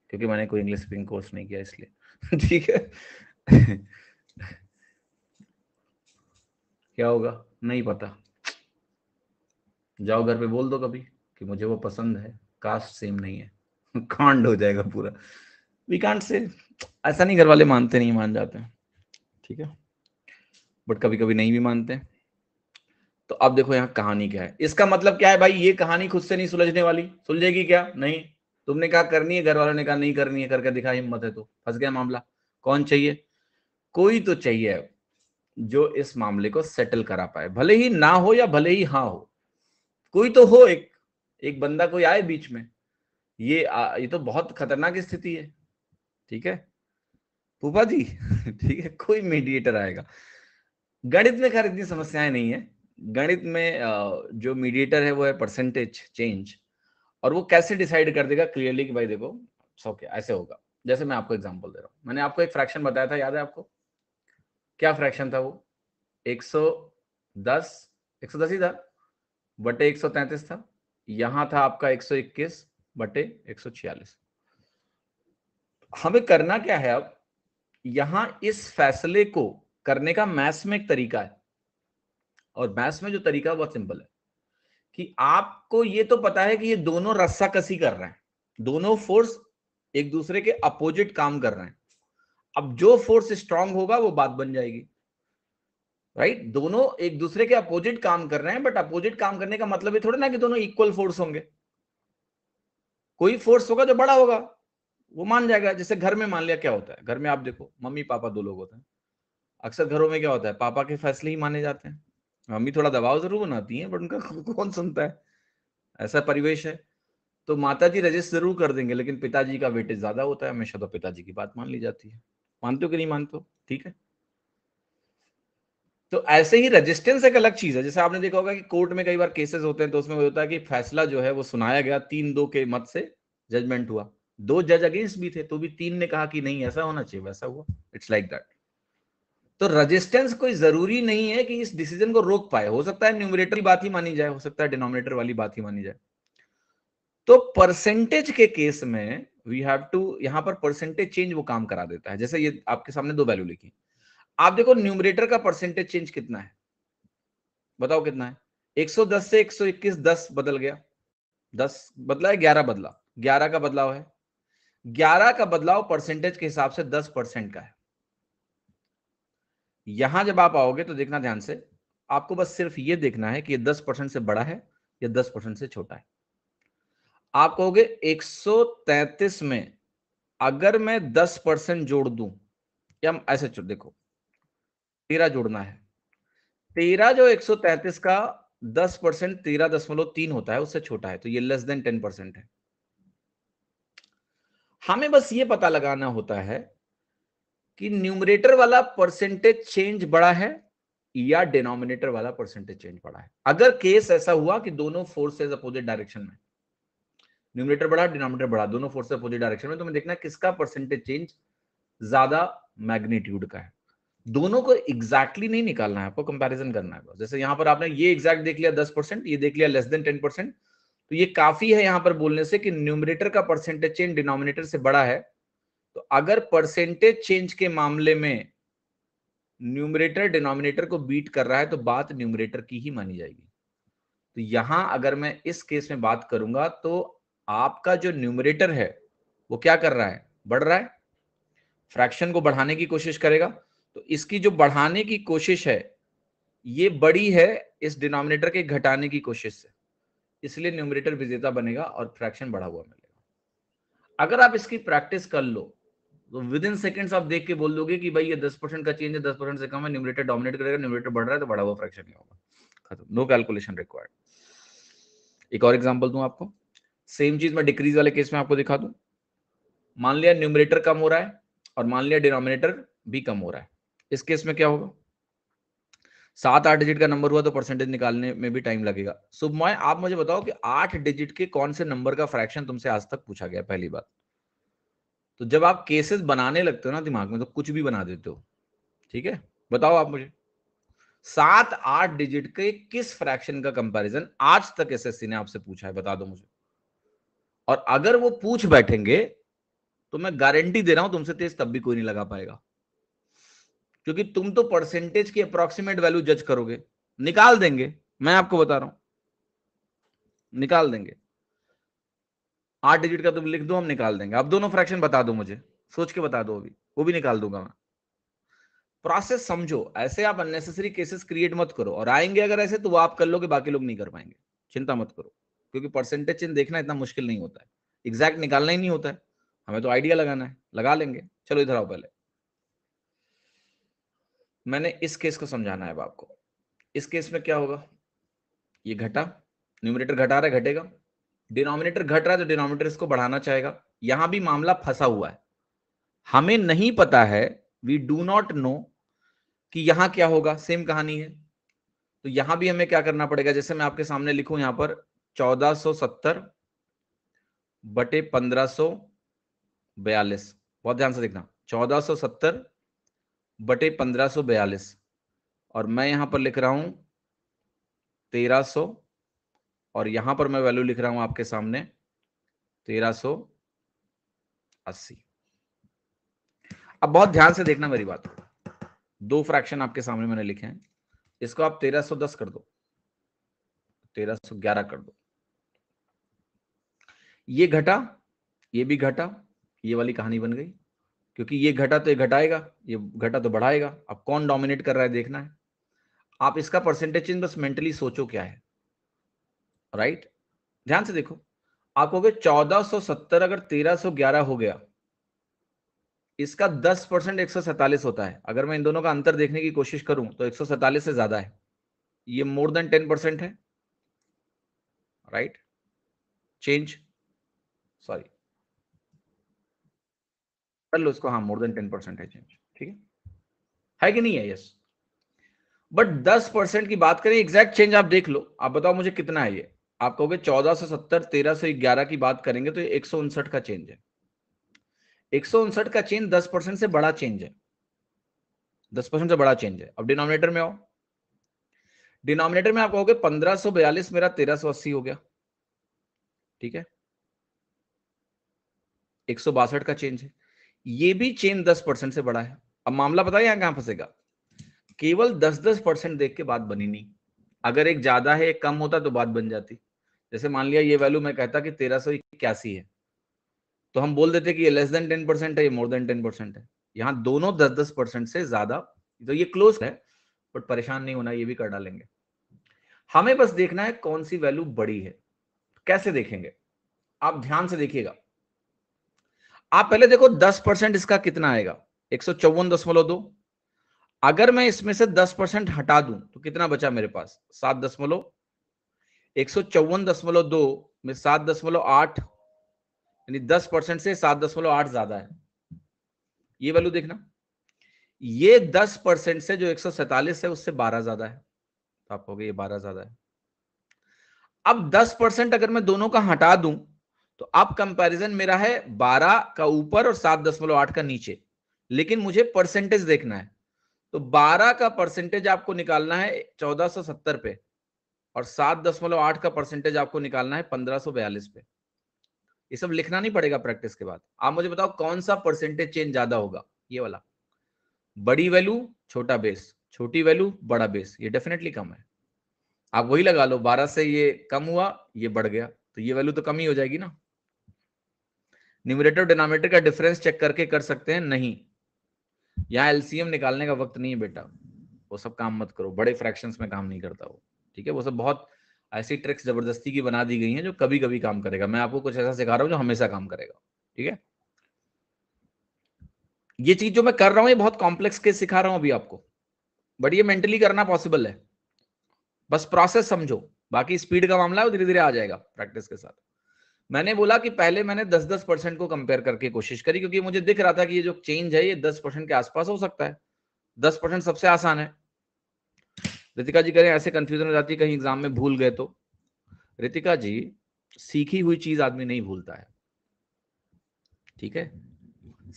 क्योंकि मैंने कोई इंग्लिश स्पीकिंग कोर्स नहीं किया इसलिए ठीक है क्या होगा नहीं पता जाओ घर पे बोल दो कभी कि मुझे वो पसंद है कास्ट सेम नहीं है कांड हो जाएगा पूरा वी कांड से ऐसा नहीं घर वाले मानते नहीं मान जाते ठीक है बट कभी कभी नहीं भी मानते तो अब देखो यहाँ कहानी क्या है इसका मतलब क्या है भाई ये कहानी खुद से नहीं सुलझने वाली सुलझेगी क्या नहीं तुमने कहा करनी है घर वालों ने कहा नहीं करनी है करके दिखा हिम्मत है तो फंस गया मामला कौन चाहिए कोई तो चाहिए जो इस मामले को सेटल करा पाए भले ही ना हो या भले ही हाँ हो कोई तो हो एक एक बंदा कोई आए बीच में ये आ, ये तो बहुत खतरनाक स्थिति है ठीक है फूफा जी ठीक है कोई मीडिएटर आएगा गणित में खैर इतनी समस्याएं नहीं है गणित में जो मीडिएटर है वो है परसेंटेज चेंज और वो कैसे डिसाइड कर देगा क्लियरली कि भाई देखो सौ क्या ऐसे होगा जैसे मैं आपको एग्जांपल दे रहा हूँ मैंने आपको एक फ्रैक्शन बताया था याद है आपको क्या फ्रैक्शन था वो एक सौ दस सौ दस ही था बटे एक सौ तैतीस था यहां था आपका एक सौ इक्कीस बटे एक सौ छियालीस हमें करना क्या है अब यहां इस फैसले को करने का मैथ्स में एक तरीका है और मैथ्स में जो तरीका बहुत सिंपल है कि आपको ये तो पता है कि ये दोनों रस्सा कसी कर रहे हैं दोनों फोर्स एक दूसरे के अपोजिट काम कर रहे हैं अब जो फोर्स स्ट्रांग होगा वो बात बन जाएगी राइट right? दोनों एक दूसरे के अपोजिट काम कर रहे हैं बट अपोजिट काम करने का मतलब ये थोड़ा ना कि दोनों इक्वल फोर्स होंगे कोई फोर्स होगा जो बड़ा होगा वो मान जाएगा जैसे घर में मान लिया क्या होता है घर में आप देखो मम्मी पापा दो लोग होते हैं अक्सर घरों में क्या होता है पापा के फैसले ही माने जाते हैं मम्मी थोड़ा दबाव जरूर बनाती है बट उनका कौन सुनता है ऐसा परिवेश है तो माता जी रजिस्ट जरूर कर देंगे लेकिन पिताजी का वेटेज ज्यादा होता है हमेशा तो पिताजी की बात मान ली जाती है मानते हो कि नहीं मानते हो ठीक है तो ऐसे ही रजिस्टेंस एक अलग चीज है जैसे आपने देखा होगा कि कोर्ट में कई बार केसेस होते हैं तो उसमें होता है कि फैसला जो है वो सुनाया गया तीन दो के मत से जजमेंट हुआ दो जज अगेंस्ट भी थे तो भी तीन ने कहा कि नहीं ऐसा होना चाहिए वैसा हुआ इट्स लाइक दैट तो रजिस्टेंस कोई जरूरी नहीं है कि इस डिसीजन को रोक पाए हो सकता है न्यूमिनेटर बात ही मानी जाए हो सकता है डिनोमिनेटर वाली बात ही मानी जाए तो परसेंटेज के केस में वी हैव टू यहां पर परसेंटेज चेंज वो काम करा देता है जैसे ये आपके सामने दो वैल्यू लिखी आप देखो न्यूमरेटर का परसेंटेज चेंज कितना है बताओ कितना है 110 से 121 10 बदल गया 10 बदला है 11 बदला 11 का बदलाव है 11 का बदलाव परसेंटेज के हिसाब से 10 परसेंट का है यहां जब आप आओगे तो देखना ध्यान से आपको बस सिर्फ ये देखना है कि ये 10 परसेंट से बड़ा है या 10 परसेंट से छोटा है आप कहोगे 133 में अगर मैं 10 परसेंट जोड़ दूं या ऐसे देखो तेरह जोड़ना है तेरह जो एक सौ तैतीस का दस परसेंट तेरह दशमलव तीन होता है उससे छोटा है तो ये लेस देन टेन परसेंट है हमें बस ये पता लगाना होता है कि न्यूमरेटर वाला परसेंटेज चेंज बड़ा है या डिनोमिनेटर वाला परसेंटेज चेंज बड़ा है अगर केस ऐसा हुआ कि दोनों फोर्सेज अपोजिट डायरेक्शन में न्यूमरेटर बड़ा डिनोमिनेटर बड़ा दोनों फोर्सेज अपोजिट डायरेक्शन में तो हमें देखना किसका परसेंटेज चेंज ज्यादा मैग्नीट्यूड का है दोनों को एग्जैक्टली exactly नहीं निकालना है आपको कंपैरिजन करना है जैसे यहां पर आपने ये एग्जैक्ट देख लिया दस परसेंट ये देख लिया लेस देन टेन परसेंट तो ये काफी है यहां पर बोलने से कि न्यूमरेटर का परसेंटेज चेंज डिनोमिनेटर से बड़ा है तो अगर परसेंटेज चेंज के मामले में न्यूमरेटर डिनोमिनेटर को बीट कर रहा है तो बात न्यूमरेटर की ही मानी जाएगी तो यहां अगर मैं इस केस में बात करूंगा तो आपका जो न्यूमरेटर है वो क्या कर रहा है बढ़ रहा है फ्रैक्शन को बढ़ाने की कोशिश करेगा तो इसकी जो बढ़ाने की कोशिश है ये बड़ी है इस डिनोमिनेटर के घटाने की कोशिश से इसलिए न्यूमरेटर विजेता बनेगा और फ्रैक्शन बढ़ा हुआ मिलेगा अगर आप इसकी प्रैक्टिस कर लो तो विद इन सेकेंड्स आप देख के बोल दोगे कि भाई ये दस परसेंट का चेंज है दस परसेंट से कम है न्यूमरेटर डोमिनेट करेगा न्यूमरेटर बढ़ रहा है तो बढ़ा हुआ फ्रैक्शन नहीं होगा खत्म नो कैलकुलेशन रिक्वायर्ड एक और एग्जाम्पल दू आपको सेम चीज मैं डिक्रीज वाले केस में आपको दिखा दू मान लिया न्यूमरेटर कम हो रहा है और मान लिया डिनोमिनेटर भी कम हो रहा है इस केस में क्या होगा सात आठ डिजिट का नंबर हुआ तो परसेंटेज निकालने में भी टाइम लगेगा सुभमय आप मुझे बताओ कि आठ डिजिट के कौन से नंबर का फ्रैक्शन तुमसे आज तक पूछा गया पहली बात तो जब आप केसेस बनाने लगते हो ना दिमाग में तो कुछ भी बना देते हो ठीक है बताओ आप मुझे सात आठ डिजिट के किस फ्रैक्शन का कंपैरिजन आज तक एसएससी ने आपसे पूछा है बता दो मुझे और अगर वो पूछ बैठेंगे तो मैं गारंटी दे रहा हूं तुमसे तेज तब भी कोई नहीं लगा पाएगा क्योंकि तुम तो परसेंटेज की अप्रोक्सीमेट वैल्यू जज करोगे निकाल देंगे मैं आपको बता रहा हूं निकाल देंगे आठ डिजिट का तुम लिख दो हम निकाल देंगे आप दोनों फ्रैक्शन बता दो मुझे सोच के बता दो अभी वो भी निकाल दूंगा मैं प्रोसेस समझो ऐसे आप अननेसेसरी केसेस क्रिएट मत करो और आएंगे अगर ऐसे तो वो आप कर लोगे बाकी लोग नहीं कर पाएंगे चिंता मत करो क्योंकि परसेंटेज चिन्ह देखना इतना मुश्किल नहीं होता है एग्जैक्ट निकालना ही नहीं होता है हमें तो आइडिया लगाना है लगा लेंगे चलो इधर आओ पहले मैंने इस केस को समझाना है अब आपको इस केस में क्या होगा ये घटा न्यूमिनेटर घटा रहा है घटेगा डिनोमिनेटर घट रहा है तो डिनोमिनेटर इसको बढ़ाना चाहेगा यहां भी मामला फंसा हुआ है हमें नहीं पता है वी डू नॉट नो कि यहां क्या होगा सेम कहानी है तो यहां भी हमें क्या करना पड़ेगा जैसे मैं आपके सामने लिखूं यहां पर 1470 बटे 1542 बहुत ध्यान से देखना 1470 बटे पंद्रह सो बयालीस और मैं यहां पर लिख रहा हूं तेरह सो और यहां पर मैं वैल्यू लिख रहा हूं आपके सामने तेरह सो अस्सी अब बहुत ध्यान से देखना मेरी बात दो फ्रैक्शन आपके सामने मैंने लिखे हैं इसको आप तेरह सो दस कर दो तेरह सो ग्यारह कर दो ये घटा ये भी घटा ये वाली कहानी बन गई क्योंकि ये घटा तो ये घटाएगा ये घटा तो बढ़ाएगा अब कौन डोमिनेट कर रहा है देखना है आप इसका परसेंटेज चेंज बस मेंटली सोचो क्या है राइट ध्यान से देखो आप कहोगे सत्तर अगर ग्यारह हो गया इसका 10 परसेंट एक होता है अगर मैं इन दोनों का अंतर देखने की कोशिश करूं तो एक से ज्यादा है ये मोर देन 10 परसेंट है राइट चेंज सॉरी कर लो इसको हाँ मोर देन टेन परसेंट है चेंज ठीक है है कि नहीं है यस बट दस परसेंट की बात करें एग्जैक्ट चेंज आप देख लो आप बताओ मुझे कितना है ये आप कहोगे चौदह से सत्तर तेरह से ग्यारह की बात करेंगे तो एक सौ उनसठ का चेंज है एक सौ उनसठ का चेंज दस परसेंट से बड़ा चेंज है दस परसेंट से बड़ा चेंज है अब डिनोमिनेटर में आओ डिनोमिनेटर में आप कहोगे पंद्रह सौ बयालीस मेरा तेरह सौ अस्सी हो गया ठीक है एक सौ बासठ का चेंज है ये भी चेन दस परसेंट से बड़ा है अब मामला पता है यहाँ फंसेगा केवल दस दस परसेंट देख के बात बनी नहीं अगर एक ज्यादा है एक कम होता तो बात बन जाती जैसे मान लिया ये वैल्यू मैं कहता कि तेरह सौ इक्यासी है तो हम बोल देते कि ये लेस देन टेन परसेंट है ये मोर देन टेन परसेंट है यहाँ दोनों दस दस परसेंट से ज्यादा तो ये क्लोज है बट परेशान नहीं होना ये भी कर डालेंगे हमें बस देखना है कौन सी वैल्यू बड़ी है कैसे देखेंगे आप ध्यान से देखिएगा आप पहले देखो दस परसेंट इसका कितना आएगा एक सौ चौवन दशमलव दो अगर मैं इसमें से दस परसेंट हटा दूं तो कितना बचा मेरे पास सात दशमलव एक सौ चौवन दशमलव दो में सात दशमलव आठ यानी दस परसेंट से सात दशमलव आठ ज्यादा है ये वैल्यू देखना ये दस परसेंट से जो एक सौ सैतालीस है उससे बारह ज्यादा है तो आप हो गए ये बारह ज्यादा है अब दस परसेंट अगर मैं दोनों का हटा दूं तो अब कंपैरिजन मेरा है 12 का ऊपर और 7.8 का नीचे लेकिन मुझे परसेंटेज देखना है तो 12 का परसेंटेज आपको निकालना है 1470 पे और 7.8 का परसेंटेज आपको निकालना है 1542 पे ये सब लिखना नहीं पड़ेगा प्रैक्टिस के बाद आप मुझे बताओ कौन सा परसेंटेज चेंज ज्यादा होगा ये वाला बड़ी वैल्यू छोटा बेस छोटी वैल्यू बड़ा बेस ये डेफिनेटली कम है आप वही लगा लो 12 से ये कम हुआ ये बढ़ गया तो ये वैल्यू तो कम ही हो जाएगी ना न्यूमिनेटर डिनोमिनेटर का डिफरेंस चेक करके कर सकते हैं नहीं यहाँ एलसीएम निकालने का वक्त नहीं है बेटा वो सब काम मत करो बड़े फ्रैक्शन में काम नहीं करता वो ठीक है वो सब बहुत ऐसी ट्रिक्स जबरदस्ती की बना दी गई है जो कभी कभी काम करेगा मैं आपको कुछ ऐसा सिखा रहा हूँ जो हमेशा काम करेगा ठीक है ये चीज जो मैं कर रहा हूँ ये बहुत कॉम्प्लेक्स के सिखा रहा हूँ अभी आपको बट ये मेंटली करना पॉसिबल है बस प्रोसेस समझो बाकी स्पीड का मामला है वो धीरे धीरे आ जाएगा प्रैक्टिस के साथ मैंने बोला कि पहले मैंने दस दस परसेंट को कंपेयर करके कोशिश करी क्योंकि मुझे दिख रहा था कि ये जो चेंज है ये दस परसेंट के आसपास हो सकता है दस परसेंट सबसे आसान है रितिका जी करें ऐसे कंफ्यूजन हो जाती है कहीं एग्जाम में भूल गए तो रितिका जी सीखी हुई चीज आदमी नहीं भूलता है ठीक है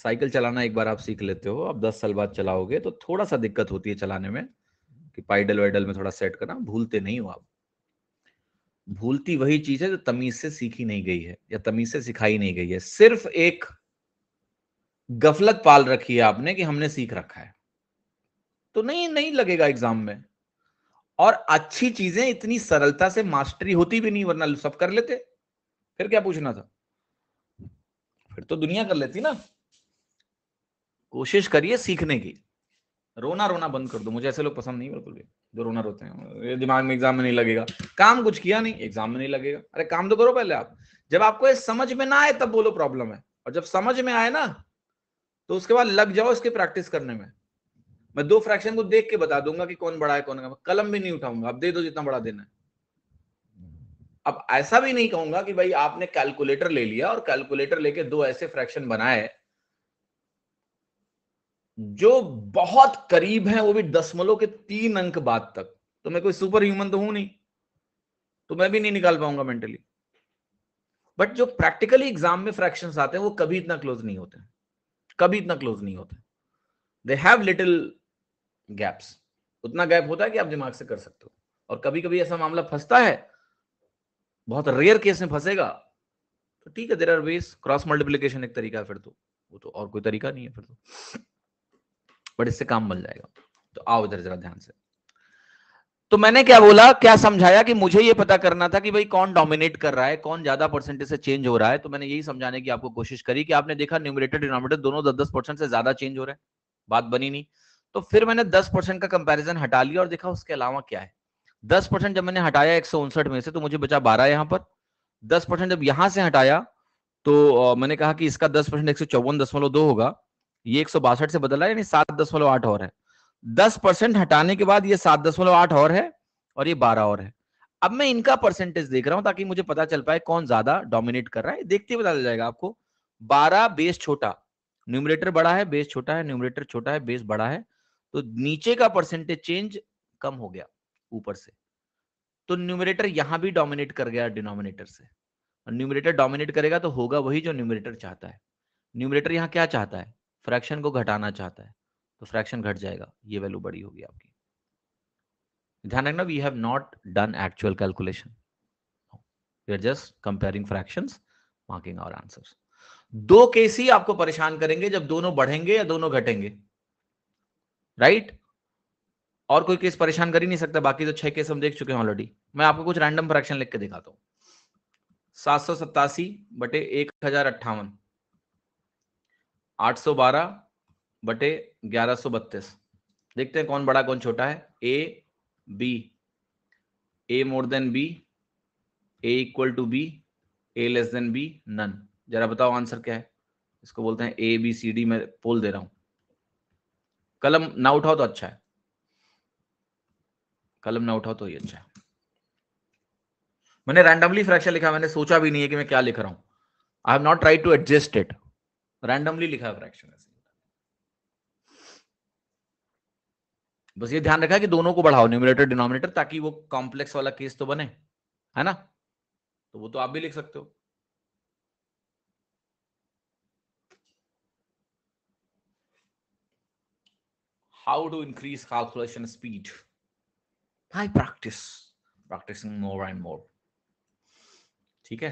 साइकिल चलाना एक बार आप सीख लेते हो अब दस साल बाद चलाओगे तो थोड़ा सा दिक्कत होती है चलाने में कि पाइडल वाइडल में थोड़ा सेट करना भूलते नहीं हो आप भूलती वही चीज है जो तमीज से सीखी नहीं गई है या तमीज से सिखाई नहीं गई है सिर्फ एक गफलत पाल रखी है आपने कि हमने सीख रखा है तो नहीं नहीं लगेगा एग्जाम में और अच्छी चीजें इतनी सरलता से मास्टरी होती भी नहीं वरना सब कर लेते फिर क्या पूछना था फिर तो दुनिया कर लेती ना कोशिश करिए सीखने की रोना रोना बंद कर दो मुझे ऐसे लोग पसंद नहीं बिल्कुल भी जो रोना रोते हैं दिमाग में एग्जाम में नहीं लगेगा काम कुछ किया नहीं एग्जाम में नहीं लगेगा अरे काम तो करो पहले आप जब आपको ये समझ में ना आए तब बोलो प्रॉब्लम है और जब समझ में आए ना तो उसके बाद लग जाओ इसके प्रैक्टिस करने में मैं दो फ्रैक्शन को देख के बता दूंगा कि कौन बड़ा है कौन है कलम भी नहीं उठाऊंगा आप दे दो जितना बड़ा देना है अब ऐसा भी नहीं कहूंगा कि भाई आपने कैलकुलेटर ले लिया और कैलकुलेटर लेके दो ऐसे फ्रैक्शन बनाए जो बहुत करीब है वो भी दसमलव के तीन अंक बाद तक तो मैं कोई सुपर ह्यूमन तो हूं नहीं तो मैं भी नहीं निकाल पाऊंगा मेंटली बट जो प्रैक्टिकली एग्जाम में फ्रैक्शन आते हैं वो कभी इतना क्लोज नहीं होते कभी इतना क्लोज नहीं होते दे हैव लिटिल गैप्स उतना गैप होता है कि आप दिमाग से कर सकते हो और कभी कभी ऐसा मामला फंसता है बहुत रेयर केस में फंसेगा तो ठीक है there are ways cross multiplication एक तरीका है फिर तो वो तो और कोई तरीका नहीं है फिर तो बट इससे काम बन जाएगा तो आओ इधर जरा ध्यान से तो मैंने क्या बोला क्या समझाया कि मुझे ये पता करना था कि भाई कौन डोमिनेट कर रहा है कौन ज्यादा परसेंटेज से चेंज हो रहा है तो मैंने यही समझाने की आपको कोशिश करी कि आपने देखा न्यूमिनेटर डिनोमिनेटर दोनों दस दस परसेंट से ज्यादा चेंज हो रहा है बात बनी नहीं तो फिर मैंने दस परसेंट का कंपेरिजन हटा लिया और देखा उसके अलावा क्या है दस परसेंट जब मैंने हटाया एक में से तो मुझे बचा बारह यहाँ पर दस परसेंट जब यहां से हटाया तो मैंने कहा कि इसका दस परसेंट एक सौ होगा ये एक से बदला है यानी सात दशमलव आठ और है दस परसेंट हटाने के बाद ये सात दशमलव आठ और है और ये बारह और है अब मैं इनका परसेंटेज देख रहा हूं ताकि मुझे पता चल पाए कौन ज्यादा डोमिनेट कर रहा है देखते ही बताया जाएगा आपको बारह बेस छोटा न्यूमरेटर बड़ा है बेस छोटा है न्यूमरेटर छोटा है बेस बड़ा है तो नीचे का परसेंटेज चेंज कम हो गया ऊपर से तो न्यूमरेटर यहां भी डोमिनेट कर गया डिनोमिनेटर से और न्यूमरेटर डोमिनेट करेगा तो होगा वही जो न्यूमरेटर चाहता है न्यूमरेटर यहाँ क्या चाहता है फ्रैक्शन को घटाना चाहता है तो फ्रैक्शन घट जाएगा ये वैल्यू बड़ी होगी आपकी ध्यान रखना we have not done actual calculation we are just comparing fractions marking our answers दो केस ही आपको परेशान करेंगे जब दोनों बढ़ेंगे या दोनों घटेंगे राइट right? और कोई केस परेशान कर ही नहीं सकता बाकी तो छह केस हम देख चुके हैं ऑलरेडी मैं आपको कुछ रैंडम फ्रैक्शन लिख के दिखाता हूं सात सौ सत्तासी बटे एक हजार अट्ठावन आठ बारह बटे ग्यारह बत्तीस देखते हैं कौन बड़ा कौन छोटा है A B A more than B A equal to B A less than B none जरा बताओ आंसर क्या है इसको बोलते हैं ए बी सी डी मैं पोल दे रहा हूं कलम ना उठाओ तो अच्छा है कलम ना उठाओ तो ये अच्छा है मैंने रैंडमली फ्रैक्शन लिखा मैंने सोचा भी नहीं है कि मैं क्या लिख रहा हूं I have not try to adjust it randomly लिखा फ्रैक्शन बस ये ध्यान रखा कि दोनों को बढ़ाओ न्यूमिनेटर डिनोमिनेटर ताकि वो कॉम्प्लेक्स वाला केस तो बने है ना तो वो तो आप भी लिख सकते हो how to increase calculation speed by practice practicing more and more ठीक है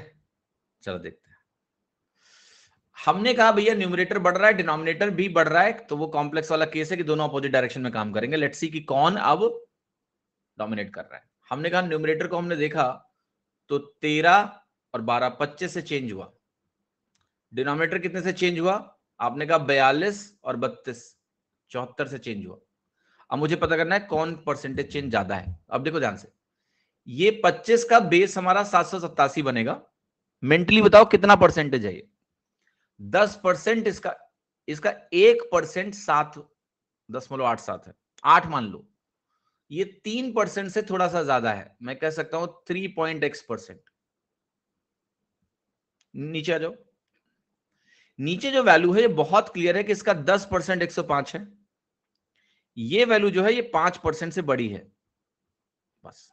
चलो देखते हैं हमने कहा भैया न्यूमरेटर बढ़ रहा है डिनोमिनेटर भी बढ़ रहा है तो वो कॉम्प्लेक्स वाला केस है कि दोनों अपोजिट डायरेक्शन में काम करेंगे लेट्स सी कि कौन अब डोमिनेट कर रहा है हमने कहा न्यूमरेटर को हमने देखा तो तेरह और बारह पच्चीस से चेंज हुआ डिनोमिनेटर कितने से चेंज हुआ आपने कहा बयालीस और बत्तीस चौहत्तर से चेंज हुआ अब मुझे पता करना है कौन परसेंटेज चेंज ज्यादा है अब देखो ध्यान से ये पच्चीस का बेस हमारा सात बनेगा मेंटली बताओ कितना परसेंटेज है ये दस परसेंट इसका इसका एक परसेंट सात दशमलव आठ सात है आठ मान लो ये तीन परसेंट से थोड़ा सा ज्यादा है मैं कह सकता हूं थ्री पॉइंट एक्स परसेंट नीचे आ जाओ नीचे जो वैल्यू है ये बहुत क्लियर है कि इसका दस परसेंट एक सौ पांच है ये वैल्यू जो है ये पांच परसेंट से बड़ी है बस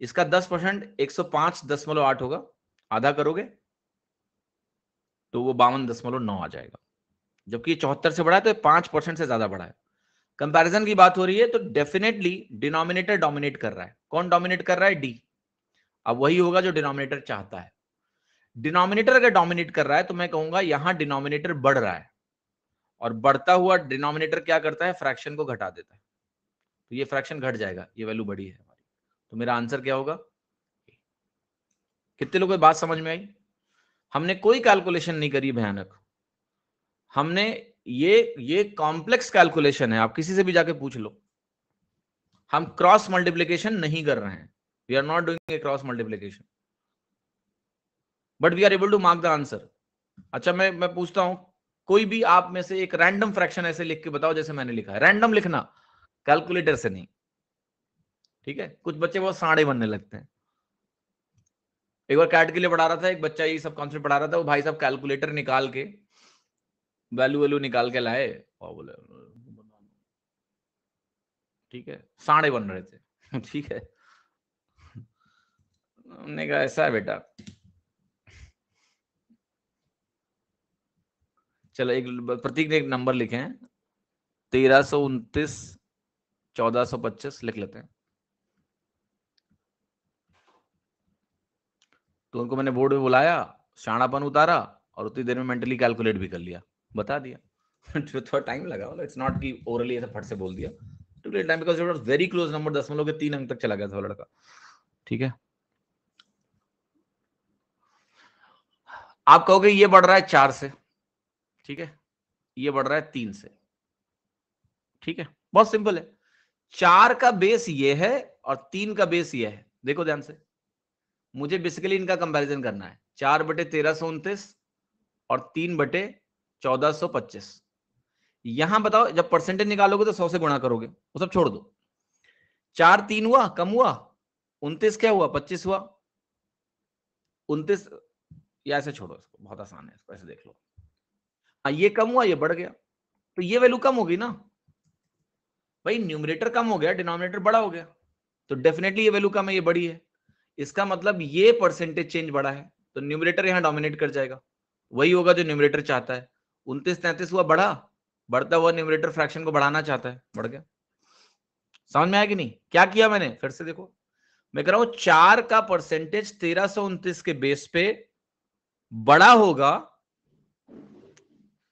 इसका दस परसेंट एक सौ पांच दशमलव आठ होगा आधा करोगे तो वो बावन दशमलव नौ आ जाएगा जबकि चौहत्तर से बढ़ा है तो पांच परसेंट से ज्यादा बढ़ा है कंपैरिजन की बात हो रही है तो डेफिनेटली डिनोमिनेटर डोमिनेट कर रहा है कौन डोमिनेट कर रहा है डी अब वही होगा जो डिनोमिनेटर चाहता है डिनोमिनेटर अगर डोमिनेट कर रहा है तो मैं कहूंगा यहां डिनोमिनेटर बढ़ रहा है और बढ़ता हुआ डिनोमिनेटर क्या करता है फ्रैक्शन को घटा देता है तो ये फ्रैक्शन घट जाएगा ये वैल्यू बड़ी है हमारी तो मेरा आंसर क्या होगा कितने लोगों को बात समझ में आई हमने कोई कैलकुलेशन नहीं करी भयानक हमने ये ये कॉम्प्लेक्स कैलकुलेशन है आप किसी से भी जाके पूछ लो हम क्रॉस मल्टीप्लीकेशन नहीं कर रहे हैं we are not doing a cross multiplication but we are able to mark the answer अच्छा मैं मैं पूछता हूं कोई भी आप में से एक रैंडम फ्रैक्शन ऐसे लिख के बताओ जैसे मैंने लिखा है रैंडम लिखना कैलकुलेटर से नहीं ठीक है कुछ बच्चे बहुत साढ़े बनने लगते हैं एक बार कैट के लिए पढ़ा रहा था एक बच्चा ये सब कॉन्सेप्ट पढ़ा रहा था वो भाई साहब कैलकुलेटर निकाल के वैल्यू वैल्यू निकाल के लाए और बोले ठीक है साढ़े बन रहे थे ठीक है हमने कहा ऐसा है बेटा चलो एक प्रतीक ने एक नंबर लिखे हैं तेरह सौ उनतीस चौदह सौ पच्चीस लिख लेते हैं तो उनको मैंने बोर्ड में बुलाया शाणापन उतारा और उतनी देर में मेंटली कैलकुलेट भी कर लिया बता दिया थोड़ा टाइम लगा इट्स मतलब नॉट कि ओरली ऐसा फट से बोल दिया time because it very close number दस दसमलव के तीन अंक तक चला गया था लड़का ठीक है आप कहोगे ये बढ़ रहा है चार से ठीक है ये बढ़ रहा है तीन से ठीक है बहुत सिंपल है चार का बेस ये है और तीन का बेस ये है देखो ध्यान से मुझे बेसिकली इनका कंपैरिजन करना है चार बटे तेरह सौ उनतीस और तीन बटे चौदह सौ पच्चीस यहां बताओ जब परसेंटेज निकालोगे तो सौ से गुणा करोगे वो सब छोड़ दो चार तीन हुआ कम हुआ उनतीस क्या हुआ पच्चीस हुआ उनतीस या ऐसे छोड़ो इसको बहुत आसान है इसको ऐसे देख लो आ, हाँ, ये कम हुआ ये बढ़ गया तो ये वैल्यू कम होगी ना भाई न्यूमरेटर कम हो गया डिनोमिनेटर बड़ा हो गया तो डेफिनेटली ये वैल्यू कम है ये बड़ी है इसका मतलब ये परसेंटेज चेंज बड़ा है तो न्यूमरेटर यहाँ डोमिनेट कर जाएगा वही होगा जो न्यूमरेटर चाहता है उन्तीस तैंतीस हुआ बढ़ा बढ़ता हुआ न्यूमरेटर फ्रैक्शन को बढ़ाना चाहता है बढ़ गया समझ में आया कि नहीं क्या किया मैंने फिर से देखो मैं कह रहा हूं चार का परसेंटेज तेरह सौ उन्तीस के बेस पे बड़ा होगा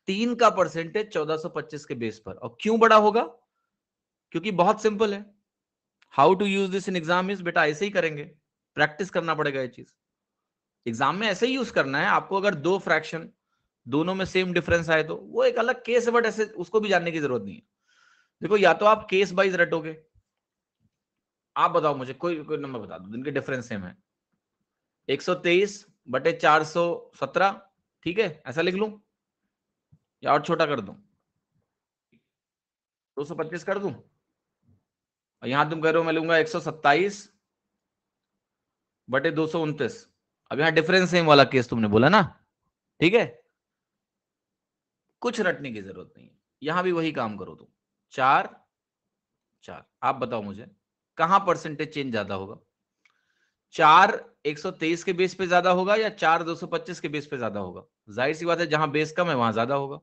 तीन का परसेंटेज चौदह सौ पच्चीस के बेस पर और क्यों बड़ा होगा क्योंकि बहुत सिंपल है how to use this in exam is बेटा ऐसे ही करेंगे प्रैक्टिस करना पड़ेगा ये चीज एग्जाम में ऐसे ही यूज करना है आपको अगर दो फ्रैक्शन दोनों में सेम डिफरेंस आए तो वो एक अलग केस है बट ऐसे उसको भी जानने की जरूरत नहीं है देखो या तो आप केस वाइज रटोगे आप बताओ मुझे कोई कोई नंबर बता दो जिनके डिफरेंस सेम है 123 बटे 417 ठीक है ऐसा लिख लू या और छोटा कर दू 225 कर दू और यहां तुम कह रहे हो मैं लूंगा 127 बटे दो सौ उनतीस अब यहां डिफरेंस सेम वाला केस तुमने बोला ना ठीक है कुछ रटने की जरूरत नहीं है यहां भी वही काम करो तुम चार चार आप बताओ मुझे कहां परसेंटेज चेंज ज्यादा होगा चार तेईस के बेस पे ज्यादा होगा या चार दो सौ पच्चीस के बेस पे ज्यादा होगा जाहिर सी बात है जहां बेस कम है वहां ज्यादा होगा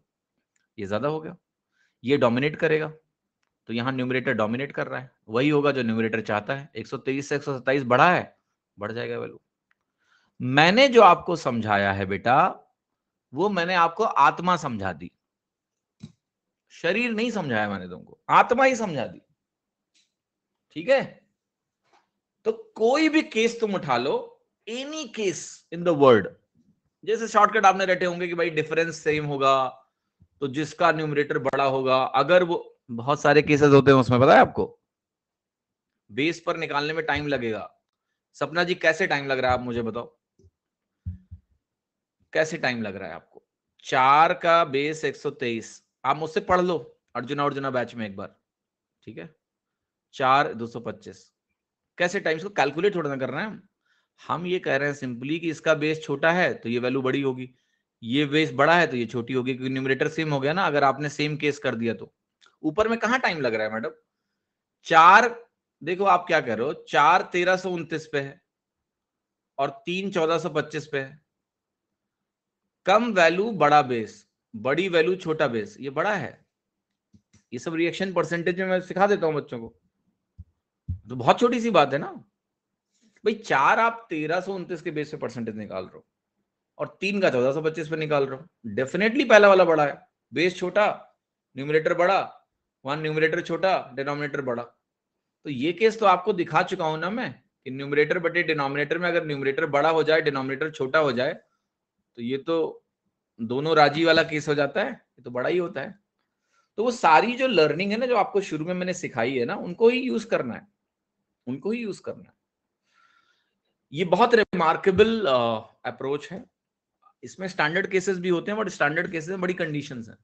ये ज्यादा हो गया ये डोमिनेट करेगा तो यहाँ न्यूमरेटर डोमिनेट कर रहा है वही होगा जो न्यूमरेटर चाहता है एक सौ तेईस से एक सौ सत्ताईस बढ़ा है बढ़ जाएगा वैल्यू मैंने जो आपको समझाया है बेटा वो मैंने आपको आत्मा समझा दी शरीर नहीं समझाया मैंने तुमको आत्मा ही समझा दी ठीक है तो कोई भी केस तुम उठा लो any case in the world जैसे शॉर्टकट आपने रटे होंगे कि भाई डिफरेंस सेम होगा तो जिसका न्यूमरेटर बड़ा होगा अगर वो बहुत सारे केसेस होते हैं उसमें पता है आपको बेस पर निकालने में टाइम लगेगा सपना जी कैसे टाइम लग रहा है आप मुझे बताओ कैसे टाइम लग रहा है आपको चार का बेस एक सौ तेईस आप मुझसे पढ़ लो अर्जुना अर्जुना बैच में एक बार ठीक है चार दो सौ पच्चीस कैसे टाइम इसको कैलकुलेट थोड़ा ना कर रहे हैं हम ये कह रहे हैं सिंपली कि इसका बेस छोटा है तो ये वैल्यू बड़ी होगी ये बेस बड़ा है तो ये छोटी होगी क्योंकि न्यूमिनेटर सेम हो गया ना अगर आपने सेम केस कर दिया तो ऊपर में कहा टाइम लग रहा है मैडम चार देखो आप क्या कह रहे हो चार तेरह सौ उनतीस पे है और तीन चौदह सौ पच्चीस पे है कम वैल्यू बड़ा बेस बड़ी वैल्यू छोटा बेस ये बड़ा है ये सब रिएक्शन परसेंटेज में मैं सिखा देता हूं बच्चों को तो बहुत छोटी सी बात है ना भाई चार आप तेरह सौ उनतीस के बेस पे परसेंटेज निकाल रहे हो और तीन का चौदह सौ पच्चीस पे निकाल रहे हो डेफिनेटली पहला वाला बड़ा है बेस छोटा न्यूमिनेटर बड़ा वन न्यूमिनेटर छोटा डिनोमिनेटर बड़ा तो ये केस तो आपको दिखा चुका हूं ना मैं कि न्यूमरेटर बटे डिनोमिनेटर में अगर न्यूमरेटर बड़ा हो जाए डिनोमिनेटर छोटा हो जाए तो ये तो दोनों राजी वाला केस हो जाता है ये तो बड़ा ही होता है तो वो सारी जो लर्निंग है ना जो आपको शुरू में मैंने सिखाई है ना उनको ही यूज करना है उनको ही यूज करना है ये बहुत रिमार्केबल अप्रोच uh, है इसमें स्टैंडर्ड केसेस भी होते हैं बट स्टैंडर्ड केसेस में बड़ी कंडीशन है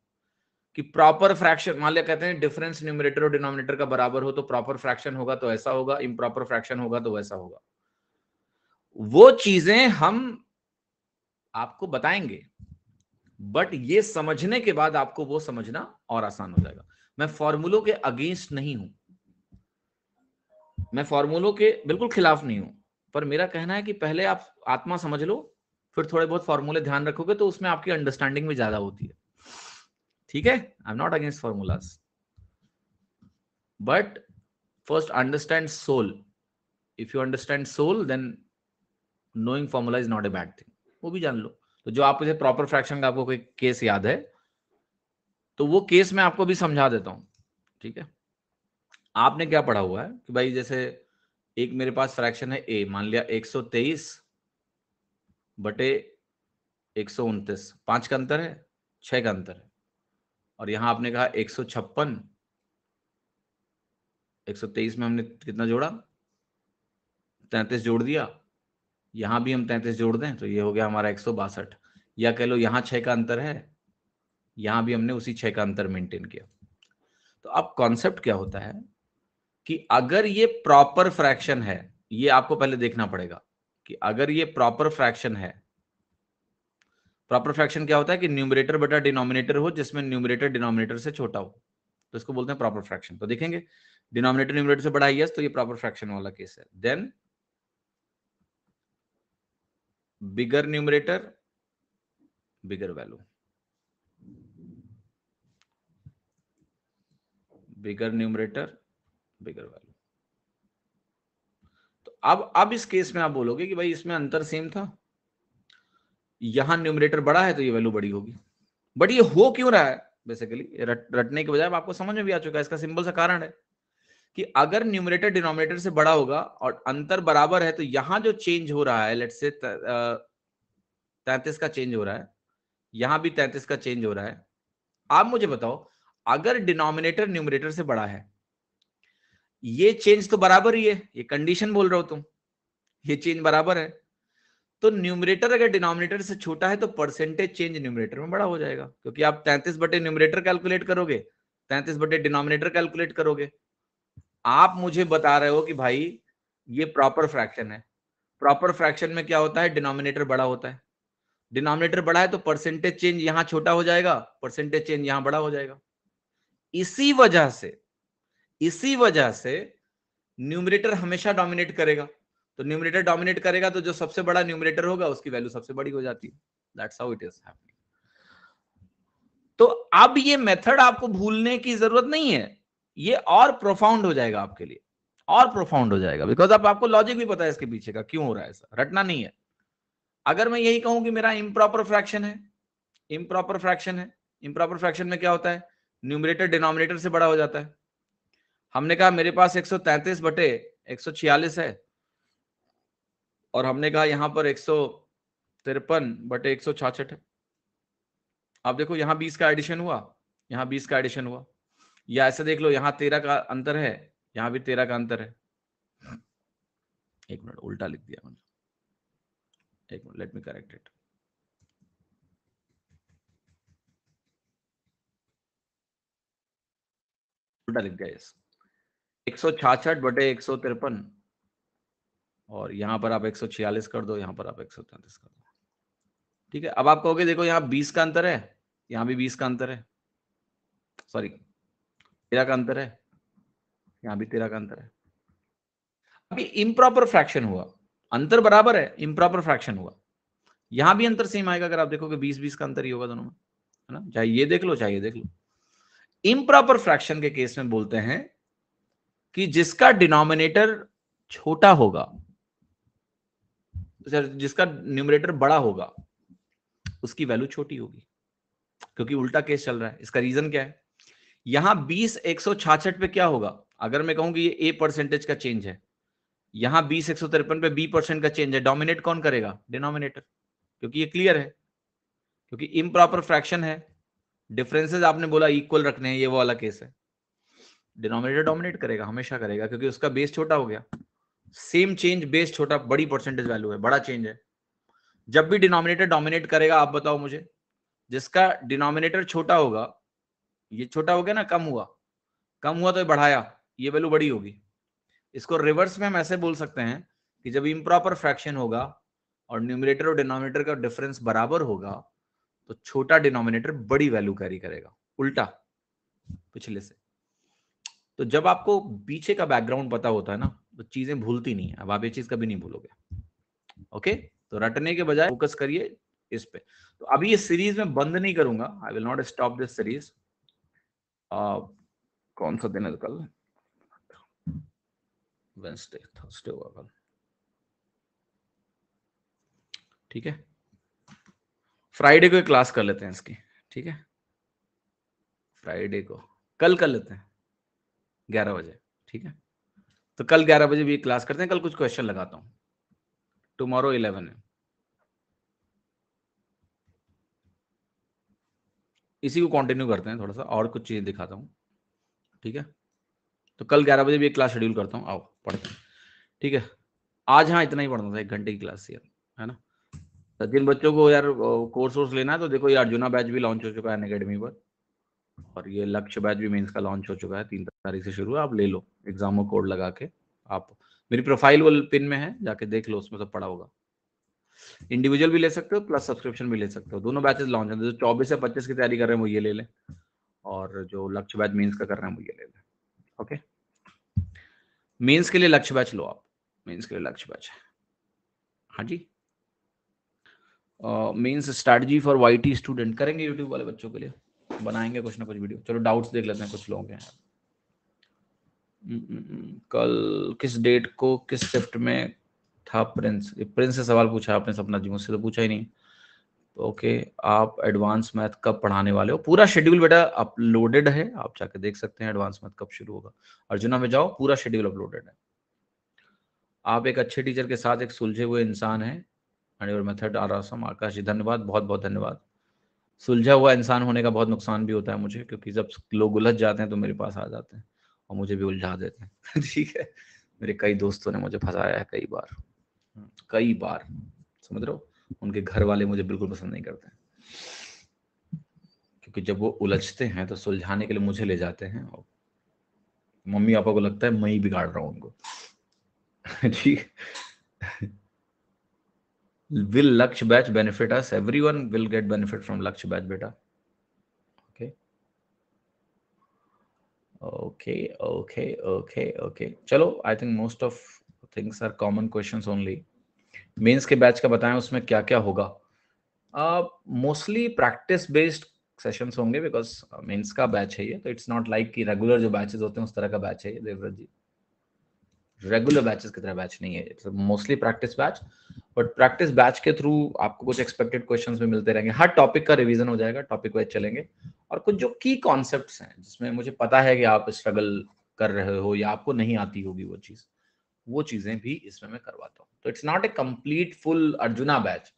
कि प्रॉपर फ्रैक्शन मान लिया कहते हैं डिफरेंस न्यूमिनेटर और डिनोमिनेटर का बराबर हो तो प्रॉपर फ्रैक्शन होगा तो ऐसा होगा इम्प्रॉपर फ्रैक्शन होगा तो वैसा होगा वो चीजें हम आपको बताएंगे बट ये समझने के बाद आपको वो समझना और आसान हो जाएगा मैं फॉर्मूलों के अगेंस्ट नहीं हूं मैं फॉर्मूलों के बिल्कुल खिलाफ नहीं हूं पर मेरा कहना है कि पहले आप आत्मा समझ लो फिर थोड़े बहुत फॉर्मूले ध्यान रखोगे तो उसमें आपकी अंडरस्टैंडिंग भी ज्यादा होती है ठीक है I am not against formulas but first understand soul if you understand soul then knowing formula is not a bad thing वो भी जान लो तो जो आप प्रॉपर फ्रैक्शन का आपको कोई केस याद है तो वो केस मैं आपको भी समझा देता हूं ठीक है आपने क्या पढ़ा हुआ है कि भाई जैसे एक मेरे पास फ्रैक्शन है ए मान लिया एक सौ तेईस बटे एक सौ उनतीस पांच का अंतर है छह का अंतर है और यहां आपने कहा एक सौ छप्पन एक सौ तेईस में हमने कितना जोड़ा तैतीस जोड़ दिया यहां भी हम तैंतीस जोड़ दें तो ये हो गया हमारा एक सौ बासठ या कह लो यहां छह का अंतर है यहां भी हमने उसी छह का अंतर मेंटेन किया तो अब कॉन्सेप्ट क्या होता है कि अगर ये प्रॉपर फ्रैक्शन है ये आपको पहले देखना पड़ेगा कि अगर ये प्रॉपर फ्रैक्शन है प्रॉपर फ्रैक्शन क्या होता है कि न्यूमरेटर बटा डिनोमिनेटर हो जिसमें न्यूमरेटर डिनोमिनेटर से छोटा हो तो इसको बोलते हैं प्रॉपर फ्रैक्शन तो देखेंगे डिनोमिनेटर न्यूमरेटर से बड़ा यस तो ये प्रॉपर फ्रैक्शन वाला केस है then bigger numerator bigger value bigger numerator bigger value तो अब अब इस केस में आप बोलोगे कि भाई इसमें अंतर सेम था यहां न्यूमरेटर बड़ा है तो ये वैल्यू बड़ी होगी बट ये हो क्यों रहा है बेसिकली रट, रटने के बजाय आपको समझ में भी आ चुका है इसका सिंपल सा कारण है कि अगर न्यूमरेटर डिनोमिनेटर से बड़ा होगा और अंतर बराबर है तो यहां जो चेंज हो रहा है लेट से तैतीस का चेंज हो रहा है यहां भी तैतीस का चेंज हो रहा है आप मुझे बताओ अगर डिनोमिनेटर न्यूमरेटर से बड़ा है ये चेंज तो बराबर ही है ये कंडीशन बोल रहे हो तुम ये चेंज बराबर है तो न्यूमरेटर अगर डिनोमिनेटर से छोटा है तो परसेंटेज चेंज न्यूमरेटर में बड़ा हो जाएगा क्योंकि आप तैंतीस बटे न्यूमरेटर कैलकुलेट करोगे तैंतीस बटे डिनोमिनेटर कैलकुलेट करोगे आप मुझे बता रहे हो कि भाई ये प्रॉपर फ्रैक्शन है प्रॉपर फ्रैक्शन में क्या होता है डिनोमिनेटर बड़ा होता है डिनोमिनेटर बड़ा है तो परसेंटेज चेंज यहां छोटा हो जाएगा परसेंटेज चेंज यहां बड़ा हो जाएगा इसी वजह से इसी वजह से न्यूमरेटर हमेशा डोमिनेट करेगा तो न्यूमिनेटर डोमिनेट करेगा तो जो सबसे बड़ा न्यूमिनेटर होगा उसकी वैल्यू सबसे बड़ी हो जाती है तो अब ये मेथड आपको भूलने की जरूरत नहीं है ये और प्रोफाउंड हो जाएगा आपके लिए और प्रोफाउंड हो जाएगा बिकॉज अब आपको लॉजिक भी पता है इसके पीछे का क्यों हो रहा है ऐसा रटना नहीं है अगर मैं यही कहूं कि मेरा इम्प्रॉपर फ्रैक्शन है इम्प्रॉपर फ्रैक्शन है इम्प्रॉपर फ्रैक्शन में क्या होता है न्यूमिनेटर डिनोमिनेटर से बड़ा हो जाता है हमने कहा मेरे पास एक बटे एक है और हमने कहा यहाँ पर एक सौ तिरपन बटे एक सौ है आप देखो यहाँ बीस का एडिशन हुआ यहाँ बीस का एडिशन हुआ या ऐसे देख लो यहाँ तेरह का अंतर है यहाँ भी तेरह का अंतर है एक मिनट उल्टा लिख दिया मैंने एक minute let me correct it उल्टा लिख दिया एक सौ छाछठ बटे एक सौ तिरपन और यहां पर आप 146 कर दो यहां पर आप 133 कर दो ठीक है अब आप कहोगे देखो यहाँ 20 का अंतर है यहां भी 20 का अंतर है सॉरी तेरह का अंतर है यहां भी तेरह का अंतर है अभी इम्प्रॉपर फ्रैक्शन हुआ अंतर बराबर है इम्प्रॉपर फ्रैक्शन हुआ यहां भी अंतर सेम आएगा अगर आप देखोगे बीस बीस का अंतर ही होगा दोनों में है ना चाहे ये देख लो चाहे ये देख लो इम्प्रॉपर फ्रैक्शन के केस में बोलते हैं कि जिसका डिनोमिनेटर छोटा होगा अच्छा, जिसका न्यूमरेटर बड़ा होगा उसकी वैल्यू छोटी होगी क्योंकि उल्टा केस चल रहा है इसका रीजन क्या है यहां बीस एक सौ छाछठ पे क्या होगा अगर मैं कहूं कि ये ए परसेंटेज का चेंज है यहां बीस एक सौ तिरपन पे बी परसेंट का चेंज है डोमिनेट कौन करेगा डिनोमिनेटर क्योंकि ये क्लियर है क्योंकि इम्प्रॉपर फ्रैक्शन है डिफरेंसेस आपने बोला इक्वल रखने हैं ये वो वाला केस है डिनोमिनेटर डोमिनेट करेगा हमेशा करेगा क्योंकि उसका बेस छोटा हो गया सेम चेंज बेस छोटा बड़ी परसेंटेज वैल्यू है बड़ा चेंज है जब भी डिनोमिनेटर डोमिनेट करेगा आप बताओ मुझे जिसका डिनोमिनेटर छोटा होगा ये छोटा हो गया ना कम हुआ कम हुआ तो ये बढ़ाया ये वैल्यू बड़ी होगी इसको रिवर्स में हम ऐसे बोल सकते हैं कि जब इम्प्रॉपर फ्रैक्शन होगा और न्यूमिनेटर और डिनोमिनेटर का डिफरेंस बराबर होगा तो छोटा डिनोमिनेटर बड़ी वैल्यू कैरी करेगा उल्टा पिछले से तो जब आपको पीछे का बैकग्राउंड पता होता है ना तो चीजें भूलती नहीं है अब आप ये चीज कभी नहीं भूलोगे ओके तो रटने के बजाय फोकस करिए इस पे तो अभी ये सीरीज में बंद नहीं करूंगा I will not stop this series कौन सा दिन है कल वेंसडे थर्सडे होगा कल ठीक है फ्राइडे को क्लास कर लेते हैं इसकी ठीक है फ्राइडे को कल कर लेते हैं ग्यारह बजे ठीक है तो कल ग्यारह बजे भी क्लास करते हैं कल कुछ क्वेश्चन लगाता हूँ टुमारो इलेवन है इसी को कंटिन्यू करते हैं थोड़ा सा और कुछ चीज़ें दिखाता हूँ ठीक है तो कल ग्यारह बजे भी एक क्लास शेड्यूल करता हूँ आओ पढ़ते हैं ठीक है आज हाँ इतना ही पढ़ना था एक घंटे की क्लास यार है ना तो जिन बच्चों को यार कोर्स वोर्स लेना है तो देखो ये अर्जुना बैच भी लॉन्च हो चुका है अकेडमी पर और ये लक्ष्य बैच भी मेंस का लॉन्च हो चुका है तीन तारीख से शुरू है आप ले लो एग्जामो कोड लगा के आप मेरी प्रोफाइल वो पिन में है जाके देख लो उसमें सब तो पड़ा होगा इंडिविजुअल भी ले सकते हो प्लस सब्सक्रिप्शन भी ले सकते हो दोनों बैचेस लॉन्च हैं जो चौबीस से पच्चीस की तैयारी कर रहे हैं वो ये ले लें और जो लक्ष्य बैच मीन्स का कर रहे हैं वो ये ले लें ओके मीन्स के लिए लक्ष्य बैच लो आप मीन्स के लिए लक्ष्य बैच है हाँ जी means strategy for why student करेंगे यूट्यूब वाले बच्चों के लिए बनाएंगे कुछ ना कुछ वीडियो चलो डाउट्स देख लेते हैं कुछ लोग हैं हम्म, हम्म, हम्म। कल किस डेट को किस शिफ्ट में था प्रिंस प्रिंस से सवाल पूछा आपने सपना जी मुझसे तो पूछा ही नहीं ओके आप एडवांस मैथ कब पढ़ाने वाले हो पूरा शेड्यूल बेटा अपलोडेड है आप जाके देख सकते हैं एडवांस मैथ कब शुरू होगा अर्जुना में जाओ पूरा शेड्यूल अपलोडेड है आप एक अच्छे टीचर के साथ एक सुलझे हुए इंसान है and your method are Akash ji धन्यवाद बहुत बहुत धन्यवाद सुलझा हुआ इंसान होने का बहुत नुकसान भी होता है मुझे क्योंकि जब लोग उलझ जाते हैं तो मेरे पास आ जाते हैं और मुझे भी उलझा देते हैं ठीक है मेरे कई दोस्तों ने मुझे फंसाया है कई बार कई बार समझ रहे हो उनके घर वाले मुझे बिल्कुल पसंद नहीं करते क्योंकि जब वो उलझते हैं तो सुलझाने के लिए मुझे ले जाते हैं और मम्मी पापा को लगता है मैं ही बिगाड़ रहा हूँ उनको ठीक will lakshya batch benefit us? Everyone will get benefit from lakshya batch beta. Okay. Okay. Okay. Okay. Okay. chalo I think most of things are common questions only. Mains के बैच का बताएं उसमें क्या क्या होगा मोस्टली प्रैक्टिस बेस्ड सेशंस होंगे because mains का batch है ये तो इट्स नॉट लाइक कि रेगुलर जो बैचेस होते हैं उस तरह का बैच है ये देवव्रत जी रेगुलर बैचेस की तरह बैच नहीं है it's mostly practice batch but practice batch के थ्रू आपको कुछ एक्सपेक्टेड क्वेश्चन भी मिलते रहेंगे हर टॉपिक का रिविजन हो जाएगा टॉपिक वाइज चलेंगे और कुछ जो की कॉन्सेप्ट हैं जिसमें मुझे पता है कि आप स्ट्रगल कर रहे हो या आपको नहीं आती होगी वो चीज़ वो चीज़ें भी इसमें मैं करवाता हूँ तो it's not a complete full Arjuna batch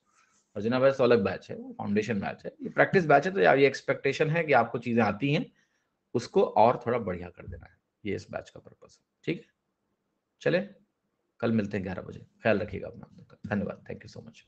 Arjuna batch तो अलग बैच है फाउंडेशन बैच है ये प्रैक्टिस बैच है तो ये एक्सपेक्टेशन है कि आपको चीज़ें आती हैं उसको और थोड़ा बढ़िया कर देना है ये इस बैच का पर्पज है ठीक है चले कल मिलते हैं ग्यारह बजे ख्याल रखिएगा अपना धन्यवाद थैंक यू सो मच